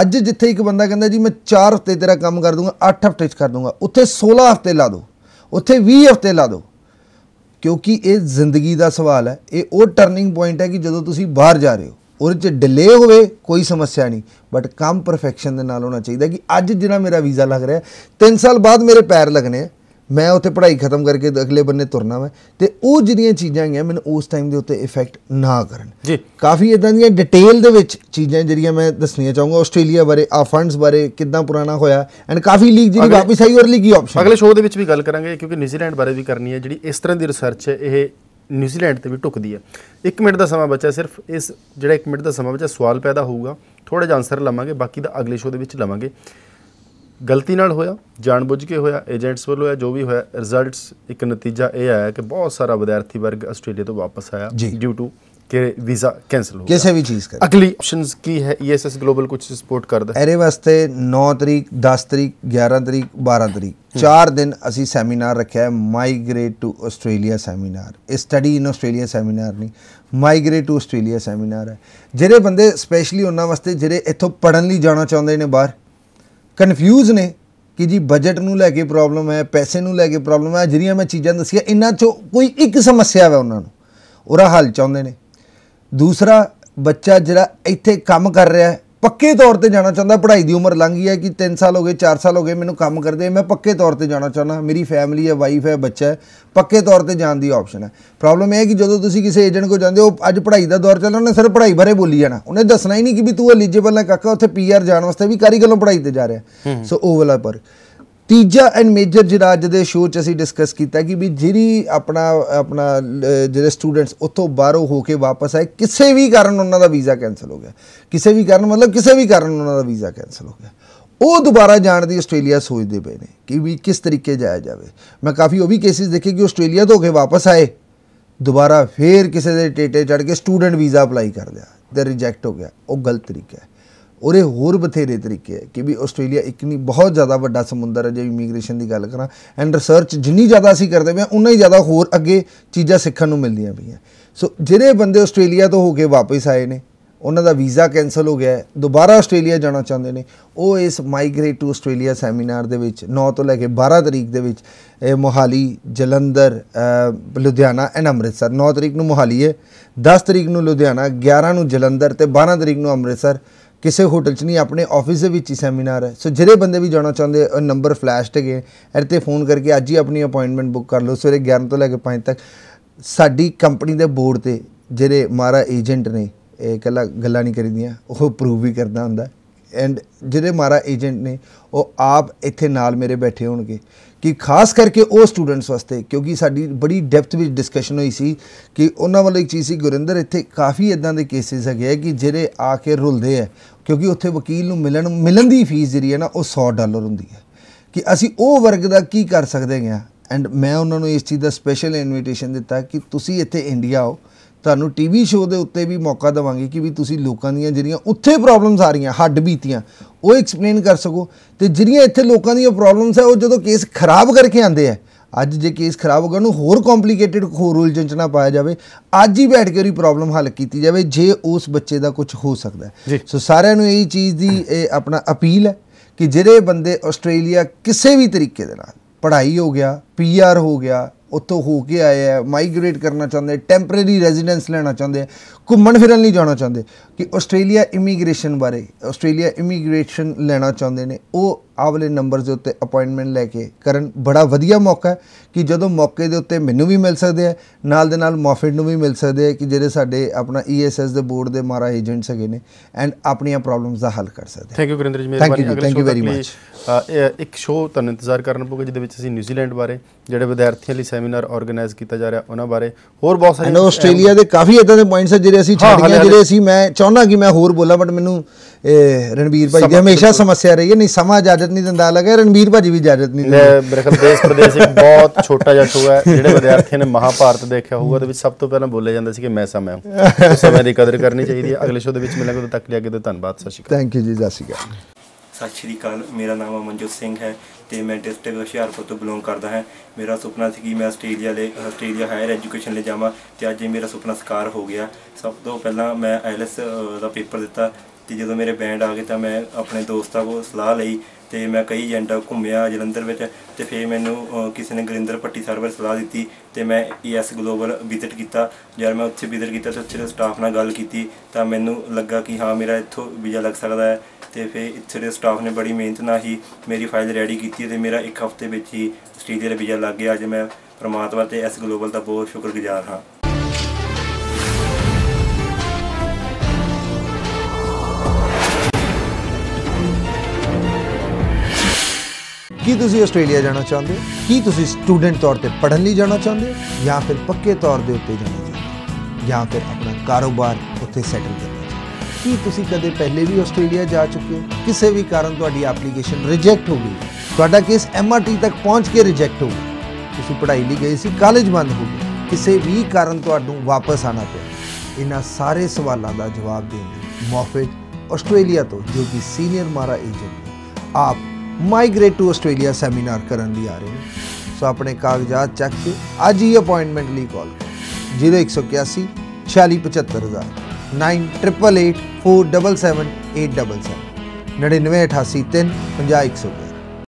ਅੱਜ ਜਿੱਥੇ ਇੱਕ ਬੰਦਾ ਕਹਿੰਦਾ ਜੀ ਮੈਂ 4 ਹਫ਼ਤੇ ਤੇਰਾ ਕੰਮ ਕਰ ਦੂੰਗਾ 8 ਹਫ਼ਤੇ ਚ ਕਰ ਦੂੰਗਾ ਉੱਥੇ 16 ਹਫ਼ਤੇ ਲਾ ਦੋ ਉੱਥੇ 20 ਹਫ਼ਤੇ ਲਾ ਦੋ ਕਿਉਂਕਿ ਇਹ ਜ਼ਿੰਦਗੀ ਦਾ ਸਵਾਲ ਹੈ ਇਹ ਉਹ ਟਰਨਿੰਗ ਪੁਆਇੰਟ ਹੈ ਕਿ ਜਦੋਂ ਤੁਸੀਂ ਬਾਹਰ ਜਾ ਰਹੇ ਹੋ ਉਹਦੇ ਚ ਡਿਲੇ ਹੋਵੇ ਕੋਈ ਸਮੱਸਿਆ ਨਹੀਂ ਬਟ ਕੰਮ ਪਰਫੈਕਸ਼ਨ ਦੇ ਨਾਲ ਹੋਣਾ ਚਾਹੀਦਾ ਕਿ ਅੱਜ ਜਿਹੜਾ ਮੇਰਾ ਵੀਜ਼ਾ ਲੱਗ ਰਿਹਾ 3 ਸਾਲ ਬਾਅਦ ਮੇਰੇ ਪੈਰ ਲੱਗਨੇ ਆ ਮੈਂ ਉੱਥੇ ਪੜ੍ਹਾਈ ਖਤਮ ਕਰਕੇ ਅਗਲੇ ਬੰਨੇ ਤੁਰਨਾ ਵਾ ਤੇ ਉਹ ਜਿਹੜੀਆਂ ਚੀਜ਼ਾਂ ਹੈਗੀਆਂ ਮੈਨੂੰ ਉਸ ਟਾਈਮ ਦੇ ਉੱਤੇ ਇਫੈਕਟ ਨਾ ਕਰਨ ਜੀ ਕਾਫੀ ਇਦਾਂ ਦੀਆਂ ਡਿਟੇਲ ਦੇ ਵਿੱਚ ਚੀਜ਼ਾਂ ਜਿਹੜੀਆਂ ਮੈਂ ਦੱਸਣੀਆਂ ਚਾਹੂੰਗਾ ਆਸਟ੍ਰੇਲੀਆ ਬਾਰੇ ਆ ਫੰਡਸ ਬਾਰੇ ਕਿੱਦਾਂ ਪੁਰਾਣਾ ਹੋਇਆ ਐਂਡ ਕਾਫੀ ਲੀਗ ਜਿਹੜੀ ਵਾਪਸ ਆਈ ਔਰ ਲੀਗੀ ਆਪਸ਼ਨ ਅਗਲੇ ਸ਼ੋਅ ਦੇ ਵਿੱਚ ਵੀ ਗੱਲ ਕਰਾਂਗੇ ਕਿਉਂਕਿ ਨਿਊਜ਼ੀਲੈਂਡ ਬਾਰੇ ਵੀ ਕਰਨੀ ਹੈ ਜਿਹੜੀ ਇਸ ਤਰ੍ਹਾਂ ਦੀ ਰਿਸਰਚ ਹੈ ਇਹ ਨਿਊਜ਼ੀਲੈਂਡ ਤੇ ਵੀ ਟੁਕਦੀ ਹੈ 1 ਮਿੰਟ ਦਾ ਸਮਾਂ ਬਚਿਆ ਸਿਰਫ ਇਸ ਜਿਹੜਾ 1 ਮਿੰਟ ਦਾ ਸਮਾਂ ਬਚਿਆ ਸਵਾਲ ਪੈਦਾ ਹੋਊਗਾ ਥੋੜਾ ਜਿਹਾ ਆਨਸਰ ਲਵਾਂਗੇ ਬਾਕੀ ਦਾ ਅਗਲੇ ਸ਼ੋਅ ਦੇ ਵਿੱਚ ਲਵਾਂਗੇ ਗਲਤੀ ਨਾਲ ਹੋਇਆ ਜਾਣਬੁੱਝ ਕੇ ਹੋਇਆ ਏਜੰਟਸ ਵੱਲੋਂ ਹੈ ਜੋ ਵੀ ਹੋਇਆ ਰਿਜ਼ਲਟਸ ਇੱਕ ਨਤੀਜਾ ਇਹ ਆਇਆ ਕਿ ਬਹੁਤ ਸਾਰਾ ਵਿਦਿਆਰਥੀ ਵਰਗ ਆਸਟ੍ਰੇਲੀਆ ਤੋਂ ਵਾਪਸ ਆਇਆ ਡਿਊ ਟੂ ਕਿ ਵੀਜ਼ਾ ਕੈਨਸਲ ਹੋ ਗਿਆ ਕਿਸੇ ਵੀ ਚੀਜ਼ ਕਰ ਅਗਲੀ ਆਪਸ਼ਨਸ ਕੀ ਹੈ ਈਐਸਐਸ ਗਲੋਬਲ ਕੁਝ ਸਪੋਰਟ ਕਰਦਾ ਹੈ ਇਹਦੇ ਵਾਸਤੇ 9 ਤਰੀਕ 10 ਤਰੀਕ 11 ਤਰੀਕ 12 ਤਰੀਕ 4 ਦਿਨ ਅਸੀਂ ਸੈਮੀਨਾਰ ਰੱਖਿਆ ਹੈ ਮਾਈਗ੍ਰੇਟ ਟੂ ਆਸਟ੍ਰੇਲੀਆ ਸੈਮੀਨਾਰ ਇਹ ਸਟੱਡੀ ਇਨ ਆਸਟ੍ਰੇਲੀਆ ਸੈਮੀਨਾਰ ਨਹੀਂ ਮਾਈਗ੍ਰੇਟ ਟੂ ਆਸਟ੍ਰੇਲੀਆ ਸੈਮੀਨਾਰ ਹੈ ਜਿਹੜੇ ਬੰਦੇ ਸਪੈਸ਼ਲੀ ਉਹਨਾਂ ਵਾਸਤੇ ਜਿਹੜੇ ਇੱਥੋਂ ਪੜਨ ਲਈ ਜਾਣਾ ਚਾਹੁੰਦੇ ਨੇ ਬਾਹਰ ਕਨਫਿਊਜ਼ ਨੇ ਕਿ ਜੀ ਬਜਟ ਨੂੰ ਲੈ ਕੇ ਪ੍ਰੋਬਲਮ ਹੈ ਪੈਸੇ ਨੂੰ ਲੈ ਕੇ ਪ੍ਰੋਬਲਮ ਹੈ ਜਿਹੜੀਆਂ ਮੈਂ ਚੀਜ਼ਾਂ ਦੱਸੀਆਂ ਇਹਨਾਂ ਚੋਂ ਕੋਈ ਇੱਕ ਸਮੱਸਿਆ ਹੈ ਉਹਨਾਂ ਨੂੰ ਉਹਦਾ ਹੱਲ ਚਾਹੁੰਦੇ ਨੇ ਦੂਸਰਾ ਬੱਚਾ ਜਿਹੜਾ ਇੱਥੇ ਕੰਮ ਕਰ ਰਿਹਾ ਹੈ ਪੱਕੇ ਤੌਰ ਤੇ ਜਾਣਾ ਚਾਹੁੰਦਾ ਪੜ੍ਹਾਈ ਦੀ ਉਮਰ ਲੰਘ ਗਈ ਹੈ ਕਿ 3 ਸਾਲ ਹੋ ਗਏ 4 ਸਾਲ ਹੋ ਗਏ ਮੈਨੂੰ ਕੰਮ ਕਰਦੇ ਮੈਂ ਪੱਕੇ ਤੌਰ ਤੇ ਜਾਣਾ ਚਾਹੁੰਦਾ ਮੇਰੀ ਫੈਮਿਲੀ ਹੈ ਵਾਈਫ ਹੈ ਬੱਚਾ ਹੈ ਪੱਕੇ ਤੌਰ ਤੇ ਜਾਣ ਦੀ ਆਪਸ਼ਨ ਹੈ ਪ੍ਰੋਬਲਮ ਇਹ ਹੈ ਕਿ ਜਦੋਂ ਤੁਸੀਂ ਕਿਸੇ ਏਜੰਟ ਕੋ ਜਾਂਦੇ ਹੋ ਅੱਜ ਪੜ੍ਹਾਈ ਦਾ ਦੌਰ ਚੱਲ ਰਿਹਾ ਨੇ ਸਿਰ ਪੜ੍ਹਾਈ ਬਾਰੇ ਬੋਲੀ ਜਾਣਾ ਉਹਨੇ ਦੱਸਣਾ ਹੀ ਨਹੀਂ ਕਿ ਵੀ ਤੂੰ ਐਲੀਜੀਬਲ ਹੈ ਕਾਕਾ ਉੱਥੇ ਪੀਆਰ ਜਾਣ ਵਾਸਤੇ ਵੀ ਕਾਰੀਗਲੋਂ ਪੜ੍ਹਾਈ ਤੇ ਜਾ ਰਿਹਾ ਸੋ ਉਹ ਵਾਲਾ ਪਰ ਤੀਜਾ ਐਂਡ ਮੇਜਰ ਜਿਹੜਾ ਅੱਜ ਦੇ ਸ਼ੋਅ 'ਚ ਅਸੀਂ ਡਿਸਕਸ ਕੀਤਾ ਕਿ ਵੀ ਜਿਹੜੀ ਆਪਣਾ ਆਪਣਾ ਜਿਹੜੇ ਸਟੂਡੈਂਟਸ ਉੱਥੋਂ ਬਾਹਰੋਂ ਹੋ ਕੇ ਵਾਪਸ ਆਏ ਕਿਸੇ ਵੀ ਕਾਰਨ ਉਹਨਾਂ ਦਾ ਵੀਜ਼ਾ ਕੈਨਸਲ ਹੋ ਗਿਆ ਕਿਸੇ ਵੀ ਕਾਰਨ ਮਤਲਬ ਕਿਸੇ ਵੀ ਕਾਰਨ ਉਹਨਾਂ ਦਾ ਵੀਜ਼ਾ ਕੈਨਸਲ ਹੋ ਗਿਆ ਉਹ ਦੁਬਾਰਾ ਜਾਣ ਦੀ ਆਸਟ੍ਰੇਲੀਆ ਸੋਚਦੇ ਪਏ ਨੇ ਕਿ ਵੀ ਕਿਸ ਤਰੀਕੇ ਜਾਇਆ ਜਾਵੇ ਮੈਂ ਕਾਫੀ ਉਹ ਵੀ ਕੇਸਿਸ ਦੇਖੇ ਕਿ ਆਸਟ੍ਰੇਲੀਆ ਤੋਂ ਹੋ ਕੇ ਵਾਪਸ ਆਏ ਦੁਬਾਰਾ ਫੇਰ ਕਿਸੇ ਦੇ ਟੇਟੇ ਚੜ ਕੇ ਸਟੂਡੈਂਟ ਵੀਜ਼ਾ ਅਪਲਾਈ ਕਰ ਲਿਆ ਤੇ ਰਿਜੈਕਟ ਹੋ ਗਿਆ ਉਹ ਗਲਤ ਤਰੀਕਾ ਹੈ ਔਰ ਇਹ ਹੋਰ ਬਥੇਰੇ ਤਰੀਕੇ ਹੈ ਕਿ ਵੀ ਆਸਟ੍ਰੇਲੀਆ ਇੱਕ ਨਹੀਂ ਬਹੁਤ ਜ਼ਿਆਦਾ ਵੱਡਾ ਸਮੁੰਦਰ ਹੈ ਜੇ ਇਮੀਗ੍ਰੇਸ਼ਨ ਦੀ ਗੱਲ ਕਰਾਂ ਐਂਡ ਰਿਸਰਚ ਜਿੰਨੀ ਜ਼ਿਆਦਾ ਅਸੀਂ ਕਰਦੇ ਪਏ ਉਨਾ ਹੀ ਜ਼ਿਆਦਾ ਹੋਰ ਅੱਗੇ ਚੀਜ਼ਾਂ ਸਿੱਖਣ ਨੂੰ ਮਿਲਦੀਆਂ ਪਈਆਂ ਸੋ ਜਿਹੜੇ ਬੰਦੇ ਆਸਟ੍ਰੇਲੀਆ ਤੋਂ ਹੋ ਕੇ ਵਾਪਸ ਆਏ ਨੇ ਉਹਨਾਂ ਦਾ ਵੀਜ਼ਾ ਕੈਨਸਲ ਹੋ ਗਿਆ ਦੁਬਾਰਾ ਆਸਟ੍ਰੇਲੀਆ ਜਾਣਾ ਚਾਹੁੰਦੇ ਨੇ ਉਹ ਇਸ ਮਾਈਗ੍ਰੇਟ ਟੂ ਆਸਟ੍ਰੇਲੀਆ ਸੈਮੀਨਾਰ ਦੇ ਵਿੱਚ 9 ਤੋਂ ਲੈ ਕੇ 12 ਤਰੀਕ ਦੇ ਵਿੱਚ ਇਹ ਮੋਹਾਲੀ ਜਲੰਧਰ ਲੁਧਿਆਣਾ ਐਂਡ ਅੰਮ੍ਰਿਤਸਰ 9 ਤਰੀਕ ਨੂੰ ਮੋਹਾਲੀ ਹੈ 10 ਤਰੀਕ ਨੂੰ ਲੁਧਿਆਣਾ 11 ਨੂੰ ਜਲੰਧਰ ਤੇ 12 ਤਰੀਕ ਨੂੰ ਅੰਮ੍ਰਿਤਸਰ ਕਿਸੇ ਹੋਟਲ 'ਚ ਨਹੀਂ ਆਪਣੇ ਆਫਿਸ ਦੇ ਵਿੱਚ ਹੀ ਸੈਮੀਨਾਰ ਹੈ ਸੋ ਜਿਹੜੇ ਬੰਦੇ ਵੀ ਜਾਣਾ ਚਾਹੁੰਦੇ ਉਹ ਨੰਬਰ ਫਲੈਸ਼ ਤੇ ਗਏ ਇਹ ਤੇ ਫੋਨ ਕਰਕੇ ਅੱਜ ਹੀ ਆਪਣੀ ਅਪਾਇੰਟਮੈਂਟ ਬੁੱਕ ਕਰ ਲਓ ਸਵੇਰੇ 11 ਤੋਂ ਲੈ ਕੇ 5 ਤੱਕ ਸਾਡੀ ਕੰਪਨੀ ਦੇ ਬੋਰਡ ਤੇ ਜਿਹੜੇ ਮਾਰਾ ਏਜੰਟ ਨੇ ਇਹ ਕੱਲਾ ਗੱਲਾਂ ਨਹੀਂ ਕਰੀਦੀਆਂ ਉਹ ਪ੍ਰੂਵ ਵੀ ਕਰਦਾ ਹੁੰਦਾ ਐਂਡ ਜਿਹੜੇ ਮਾਰਾ ਏਜੰਟ ਨੇ ਉਹ ਆਪ ਇੱਥੇ ਨਾਲ ਮੇਰੇ ਬੈਠੇ ਹੋਣਗੇ ਕਿ ਖਾਸ ਕਰਕੇ ਉਹ ਸਟੂਡੈਂਟਸ ਵਾਸਤੇ ਕਿਉਂਕਿ ਸਾਡੀ ਬੜੀ ਡੈਪਥ ਵਿੱਚ ਡਿਸਕਸ਼ਨ ਹੋਈ ਸੀ ਕਿ ਉਹਨਾਂ ਵੱਲ ਇੱਕ ਚੀਜ਼ ਸੀ ਗੁਰਿੰਦਰ ਇੱਥੇ ਕਾਫੀ ਇਦਾਂ ਦੇ ਕੇਸਿਸ ਹੈਗੇ ਕਿ ਜਿਹੜੇ ਆ ਕੇ ਰੁਲਦੇ ਆ ਕਿਉਂਕਿ ਉੱਥੇ ਵਕੀਲ ਨੂੰ ਮਿਲਣ ਮਿਲਣ ਦੀ ਫੀਸ ਜਿਹੜੀ ਹੈ ਨਾ ਉਹ 100 ਡਾਲਰ ਹੁੰਦੀ ਹੈ ਕਿ ਅਸੀਂ ਉਹ ਵਰਗ ਦਾ ਕੀ ਕਰ ਸਕਦੇ ਹਾਂ ਐਂਡ ਮੈਂ ਉਹਨਾਂ ਨੂੰ ਇਸ ਚੀਜ਼ ਦਾ ਸਪੈਸ਼ਲ ਇਨਵੀਟੇਸ਼ਨ ਦਿੱਤਾ ਕਿ ਤੁਸੀਂ ਇੱਥੇ ਇੰਡੀਆ ਆਓ ਤੁਹਾਨੂੰ ਟੀਵੀ ਸ਼ੋਅ ਦੇ ਉੱਤੇ ਵੀ ਮੌਕਾ ਦਵਾਂਗੇ ਕਿ ਵੀ ਤੁਸੀਂ ਲੋਕਾਂ ਦੀਆਂ ਜਿਹੜੀਆਂ ਉੱਥੇ ਪ੍ਰੋਬਲਮਸ ਆ ਰਹੀਆਂ ਹੱਡ ਬੀਤੀਆਂ ਉਹ ਐਕਸਪਲੇਨ ਕਰ ਸਕੋ ਤੇ ਜਿਹੜੀਆਂ ਇੱਥੇ ਲੋਕਾਂ ਦੀਆਂ ਪ੍ਰੋਬਲਮਸ ਆ ਉਹ ਜਦੋਂ ਕੇਸ ਖਰਾਬ ਕਰਕੇ ਆਂਦੇ ਆ ਅੱਜ ਜੇ ਕੇਸ ਖਰਾਬ ਹੋ ਗਿਆ ਉਹਨੂੰ ਹੋਰ ਕੰਪਲਿਕੇਟਿਡ ਹੋਰ ਰੂਲ ਜੰਚਣਾ ਪਾਇਆ ਜਾਵੇ ਅੱਜ ਹੀ ਬੈਠ ਕੇ ਉਹਦੀ ਪ੍ਰੋਬਲਮ ਹੱਲ ਕੀਤੀ ਜਾਵੇ ਜੇ ਉਸ ਬੱਚੇ ਦਾ ਕੁਝ ਹੋ ਸਕਦਾ ਸੋ ਸਾਰਿਆਂ ਨੂੰ ਇਹੀ ਚੀਜ਼ ਦੀ ਇਹ ਆਪਣਾ ਅਪੀਲ ਹੈ ਕਿ ਜਿਹੜੇ ਬੰਦੇ ਆਸਟ੍ਰੇਲੀਆ ਕਿਸੇ ਵੀ ਤਰੀਕੇ ਦੇ ਨਾਲ ਪੜ੍ਹਾਈ ਹੋ ਗਿਆ ਪੀਆਰ ਹੋ ਗਿਆ ਉੱਥੋਂ ਹੋ ਕੇ ਆਏ ਆ ਮਾਈਗ੍ਰੇਟ ਕਰਨਾ ਚਾਹੁੰਦੇ ਟੈਂਪਰੇਰੀ ਰੈਜ਼ੀਡੈਂਸ ਲੈਣਾ ਚਾਹੁੰਦੇ ਘੁੰਮਣ ਫਿਰਨ ਲਈ ਜਾਣਾ ਚਾਹੁੰਦੇ ਕਿ ਆਸਟ੍ਰੇਲੀਆ ਇਮੀਗ੍ਰੇਸ਼ਨ ਬਾਰੇ ਆਸਟ੍ਰੇਲੀਆ ਇਮੀਗ੍ਰੇਸ਼ਨ ਲੈਣਾ ਚਾਹੁੰਦੇ ਨੇ ਉਹ ਆਵਲੇ ਨੰਬਰ ਦੇ ਉੱਤੇ ਅਪਾਇੰਟਮੈਂਟ ਲੈ ਕੇ ਕਰਨ ਬੜਾ ਵਧੀਆ ਮੌਕਾ ਹੈ ਕਿ ਜਦੋਂ ਮੌਕੇ ਦੇ ਉੱਤੇ ਮੈਨੂੰ ਵੀ ਮਿਲ ਸਕਦੇ ਆ ਨਾਲ ਦੇ ਨਾਲ ਮੋਫਿਡ ਨੂੰ ਵੀ ਮਿਲ ਸਕਦੇ ਆ ਕਿ ਜਿਹੜੇ ਸਾਡੇ ਆਪਣਾ ਈਐਸਐਸ e ਦੇ ਬੋਰਡ ਦੇ ਮਾਰਾ ਏਜੰਟਸ ਹੈਗੇ ਨੇ ਐਂਡ ਆਪਣੀਆਂ ਪ੍ਰੋਬਲਮਸ ਦਾ ਹੱਲ ਕਰ ਸਕਦੇ ਥੈਂਕ ਯੂ ਗੁਰਿੰਦਰ ਜੀ ਮਿਹਰਬਾਨੀ ਅਗਲੇ ਸ਼ੋਅ ਯੂ ਵੈਰੀ ਇੱਕ ਸ਼ੋਅ ਤੁਹਾਨੂੰ ਇੰਤਜ਼ਾਰ ਕਰਨ ਪਊਗਾ ਜਿਹਦੇ ਵਿੱਚ ਅਸੀਂ ਨਿਊਜ਼ੀਲੈਂਡ ਬਾਰੇ ਜਿਹੜੇ ਵਿਦਿਆਰਥੀਆਂ ਲਈ ਸੈਮੀਨਾਰ ਆਰਗੇਨਾਈਜ਼ ਕੀਤਾ ਜਾ ਰਿਹਾ ਉਹਨਾਂ ਬਾਰੇ ਹੋਰ ਬਹੁਤ ਸਾਰੇ ਆਸਟ੍ਰੇਲੀਆ ਦੇ ਕਾਫੀ ਇਦਾਂ ਦੇ ਪੁਆਇੰਟਸ ਆ ਜਿਹੜੇ ਅਸੀਂ ਛੱਡ ਗਏ ਜਿਹੜੇ ਅਸੀਂ ਮੈਂ ਚਾਹ ਚਾਹੁੰਦਾ ਕਿ ਮੈਂ ਹੋਰ ਬੋਲਾਂ ਬਟ ਮੈਨੂੰ ਰਣਵੀਰ ਭਾਈ ਦੀ ਹਮੇਸ਼ਾ ਸਮੱਸਿਆ ਰਹੀ ਹੈ ਨਹੀਂ ਸਮਾਂ ਇਜਾਜ਼ਤ ਨਹੀਂ ਦਿੰਦਾ ਲੱਗਾ ਰਣਵੀਰ ਭਾਜੀ ਵੀ ਇਜਾਜ਼ਤ ਨਹੀਂ ਦਿੰਦੇ ਮੇਰੇ ਖਿਆਲ ਦੇਸ਼ ਪ੍ਰਦੇਸ਼ ਇੱਕ ਬਹੁਤ ਛੋਟਾ ਜਿਹਾ ਸ਼ੋਅ ਹੈ ਜਿਹੜੇ ਵਿਦਿਆਰਥੀ ਨੇ ਮਹਾਭਾਰਤ ਦੇਖਿਆ ਹੋਊਗਾ ਉਹਦੇ ਵਿੱਚ ਸਭ ਤੋਂ ਪਹਿਲਾਂ ਬੋਲਿਆ ਜਾਂਦਾ ਸੀ ਕਿ ਮੈਂ ਸਮਾਂ ਹਾਂ ਸਮੇਂ ਦੀ ਕਦਰ ਕਰਨੀ ਚਾਹੀਦੀ ਹੈ ਅਗਲੇ ਸ਼ੋਅ ਦੇ ਵਿੱਚ ਮਿਲਾਂਗੇ ਉਦੋਂ ਤੱਕ ਲਈ ਅੱਗੇ ਤੋਂ ਧੰਨਵਾਦ ਸਤਿ ਸ਼੍ਰੀ ਅਕਾਲ ਥੈਂਕ ਯੂ ਜੀ ਸਤਿ ਸਤਿ ਸ਼੍ਰੀ ਅਕਾਲ ਮੇਰਾ ਨਾਮ ਅਮਨਜੋਤ ਸਿੰਘ ਹੈ ਤੇ ਮੈਂ ਡਿਸਟ੍ਰਿਕਟ ਹੁਸ਼ਿਆਰਪੁਰ ਤੋਂ ਬਿਲੋਂਗ ਕਰਦਾ ਹਾਂ ਮੇਰਾ ਸੁਪਨਾ ਸੀ ਕਿ ਮੈਂ ਆਸਟ੍ਰੇਲੀਆ ਦੇ ਆਸਟ੍ਰੇਲੀਆ ਹਾਇਰ ਐਜੂਕੇਸ਼ਨ ਲਈ ਜਾਵਾਂ ਤੇ ਅੱਜ ਇਹ ਮੇਰਾ ਸੁਪਨਾ ਸਕਾਰ ਹੋ ਗਿਆ ਸਭ ਤੋਂ ਪਹਿਲਾਂ ਮੈਂ ਆਈਲਸ ਦਾ ਪੇਪਰ ਦਿੱਤਾ ਤੇ ਜਦੋਂ ਮੇਰੇ ਬੈਂਡ ਆ ਗਏ ਤਾਂ ਮੈਂ ਆਪਣੇ ਦੋਸਤਾਂ ਕੋਲ ਸਲਾਹ ਲਈ ਤੇ ਮੈਂ ਕਈ ਏਜੰਡਾ ਘੁੰਮਿਆ ਜਲੰਧਰ ਵਿੱਚ ਤੇ ਫਿਰ ਮੈਨੂੰ ਕਿਸੇ ਨੇ ਗਰਿੰਦਰ ਪੱਟੀ ਸਰਵਰ ਸਲਾਹ ਦਿੱਤੀ ਤੇ ਮੈਂ ਏਐਸ ਗਲੋਬਲ ਵਿਜ਼ਿਟ ਕੀਤਾ ਜਦ ਮੈਂ ਉੱਥੇ ਵਿਜ਼ਿਟ ਕੀਤਾ ਤੇ ਉੱਥੇ ਦੇ ਸਟਾਫ ਨਾਲ ਗੱਲ ਕੀਤੀ ਤਾਂ ਮੈਨੂੰ ਲੱਗਾ ਕਿ ਹਾਂ ਮੇਰਾ ਇੱਥੋਂ ਵੀਜ਼ਾ ਲੱਗ ਸਕਦਾ ਹੈ ਤੇ ਫਿਰ ਇੱਥੇ ਦੇ ਸਟਾਫ ਨੇ ਬੜੀ ਮਿਹਨਤ ਨਾਲ ਹੀ ਮੇਰੀ ਫਾਈਲ ਰੈਡੀ ਕੀਤੀ ਤੇ ਮੇਰਾ ਇੱਕ ਹਫ਼ਤੇ ਵਿੱਚ ਹੀ ਆਸਟ੍ਰੇਲੀਆ ਦਾ ਵੀਜ਼ਾ ਲੱਗ ਗਿਆ ਅੱਜ ਮੈਂ ਪਰਮਾਤਮਾ ਤੇ ਐਸ e ਗਲੋਬਲ ਦਾ ਬਹੁਤ ਸ਼ੁਕਰਗੁਜ਼ਾਰ ਹਾਂ ਕੀ ਤੁਸੀਂ ਆਸਟ੍ਰੇਲੀਆ ਜਾਣਾ ਚਾਹੁੰਦੇ ਹੋ ਕੀ ਤੁਸੀਂ ਸਟੂਡੈਂਟ ਤੌਰ ਤੇ ਪੜ੍ਹਨ ਲਈ ਜਾਣਾ ਚਾਹੁੰਦੇ ਹੋ ਜਾਂ ਫਿਰ ਪੱਕੇ ਤੌਰ ਦੇ ਉੱਤੇ ਜਾਣਾ ਚਾਹੁੰਦੇ ਹੋ ਜਾਂ ਫਿਰ ਆਪਣਾ ਕਾਰੋਬਾਰ ਉੱਥੇ ਸੈਟਲ ਕਰਨਾ ਚਾਹੁੰਦੇ ਕੀ ਤੁਸੀਂ ਕਦੇ ਪਹਿਲੇ ਵੀ ਆਸਟ੍ਰੇਲੀਆ ਜਾ ਚੁੱਕੇ ਹੋ ਕਿਸੇ ਵੀ ਕਾਰਨ ਤੁਹਾਡੀ ਐਪਲੀਕੇਸ਼ਨ ਰਿਜੈਕਟ ਹੋ ਗਈ ਤੁਹਾਡਾ ਕੇਸ ਐਮਆਰਟੀ ਤੱਕ ਪਹੁੰਚ ਕੇ ਰਿਜੈਕਟ ਹੋ ਗਿਆ ਤੁਸੀਂ ਪੜ੍ਹਾਈ ਲਈ ਗਏ ਸੀ ਕਾਲਜ ਬੰਦ ਹੋ ਗਿਆ ਕਿਸੇ ਵੀ ਕਾਰਨ ਤੁਹਾਨੂੰ ਵਾਪਸ ਆਣਾ ਪਿਆ ਇਹਨਾਂ ਸਾਰੇ ਸਵਾਲਾਂ ਦਾ ਜਵਾਬ ਦੇਣ ਲਈ ਮੌਫਿਟ ਆਸਟ੍ਰੇਲੀਆ ਤੋਂ ਜੋ ਕਿ ਸੀਨੀਅਰ ਮਾਰਾ ਏਜੰਟ ਆਪ ਮਾਈਗ੍ਰੇਟ ਟੂ ਆਸਟ੍ਰੇਲੀਆ ਸੈਮੀਨਾਰ ਕਰਨ ਲਈ ਆ ਰਹੇ ਸੋ ਆਪਣੇ ਕਾਗਜ਼ਾਤ ਚੈੱਕ ਕੇ ਅੱਜ ਹੀ ਅਪਾਇੰਟਮੈਂਟ ਲਈ ਕਾਲ ਕਰੋ 0181 4675 9888477877 99883 50100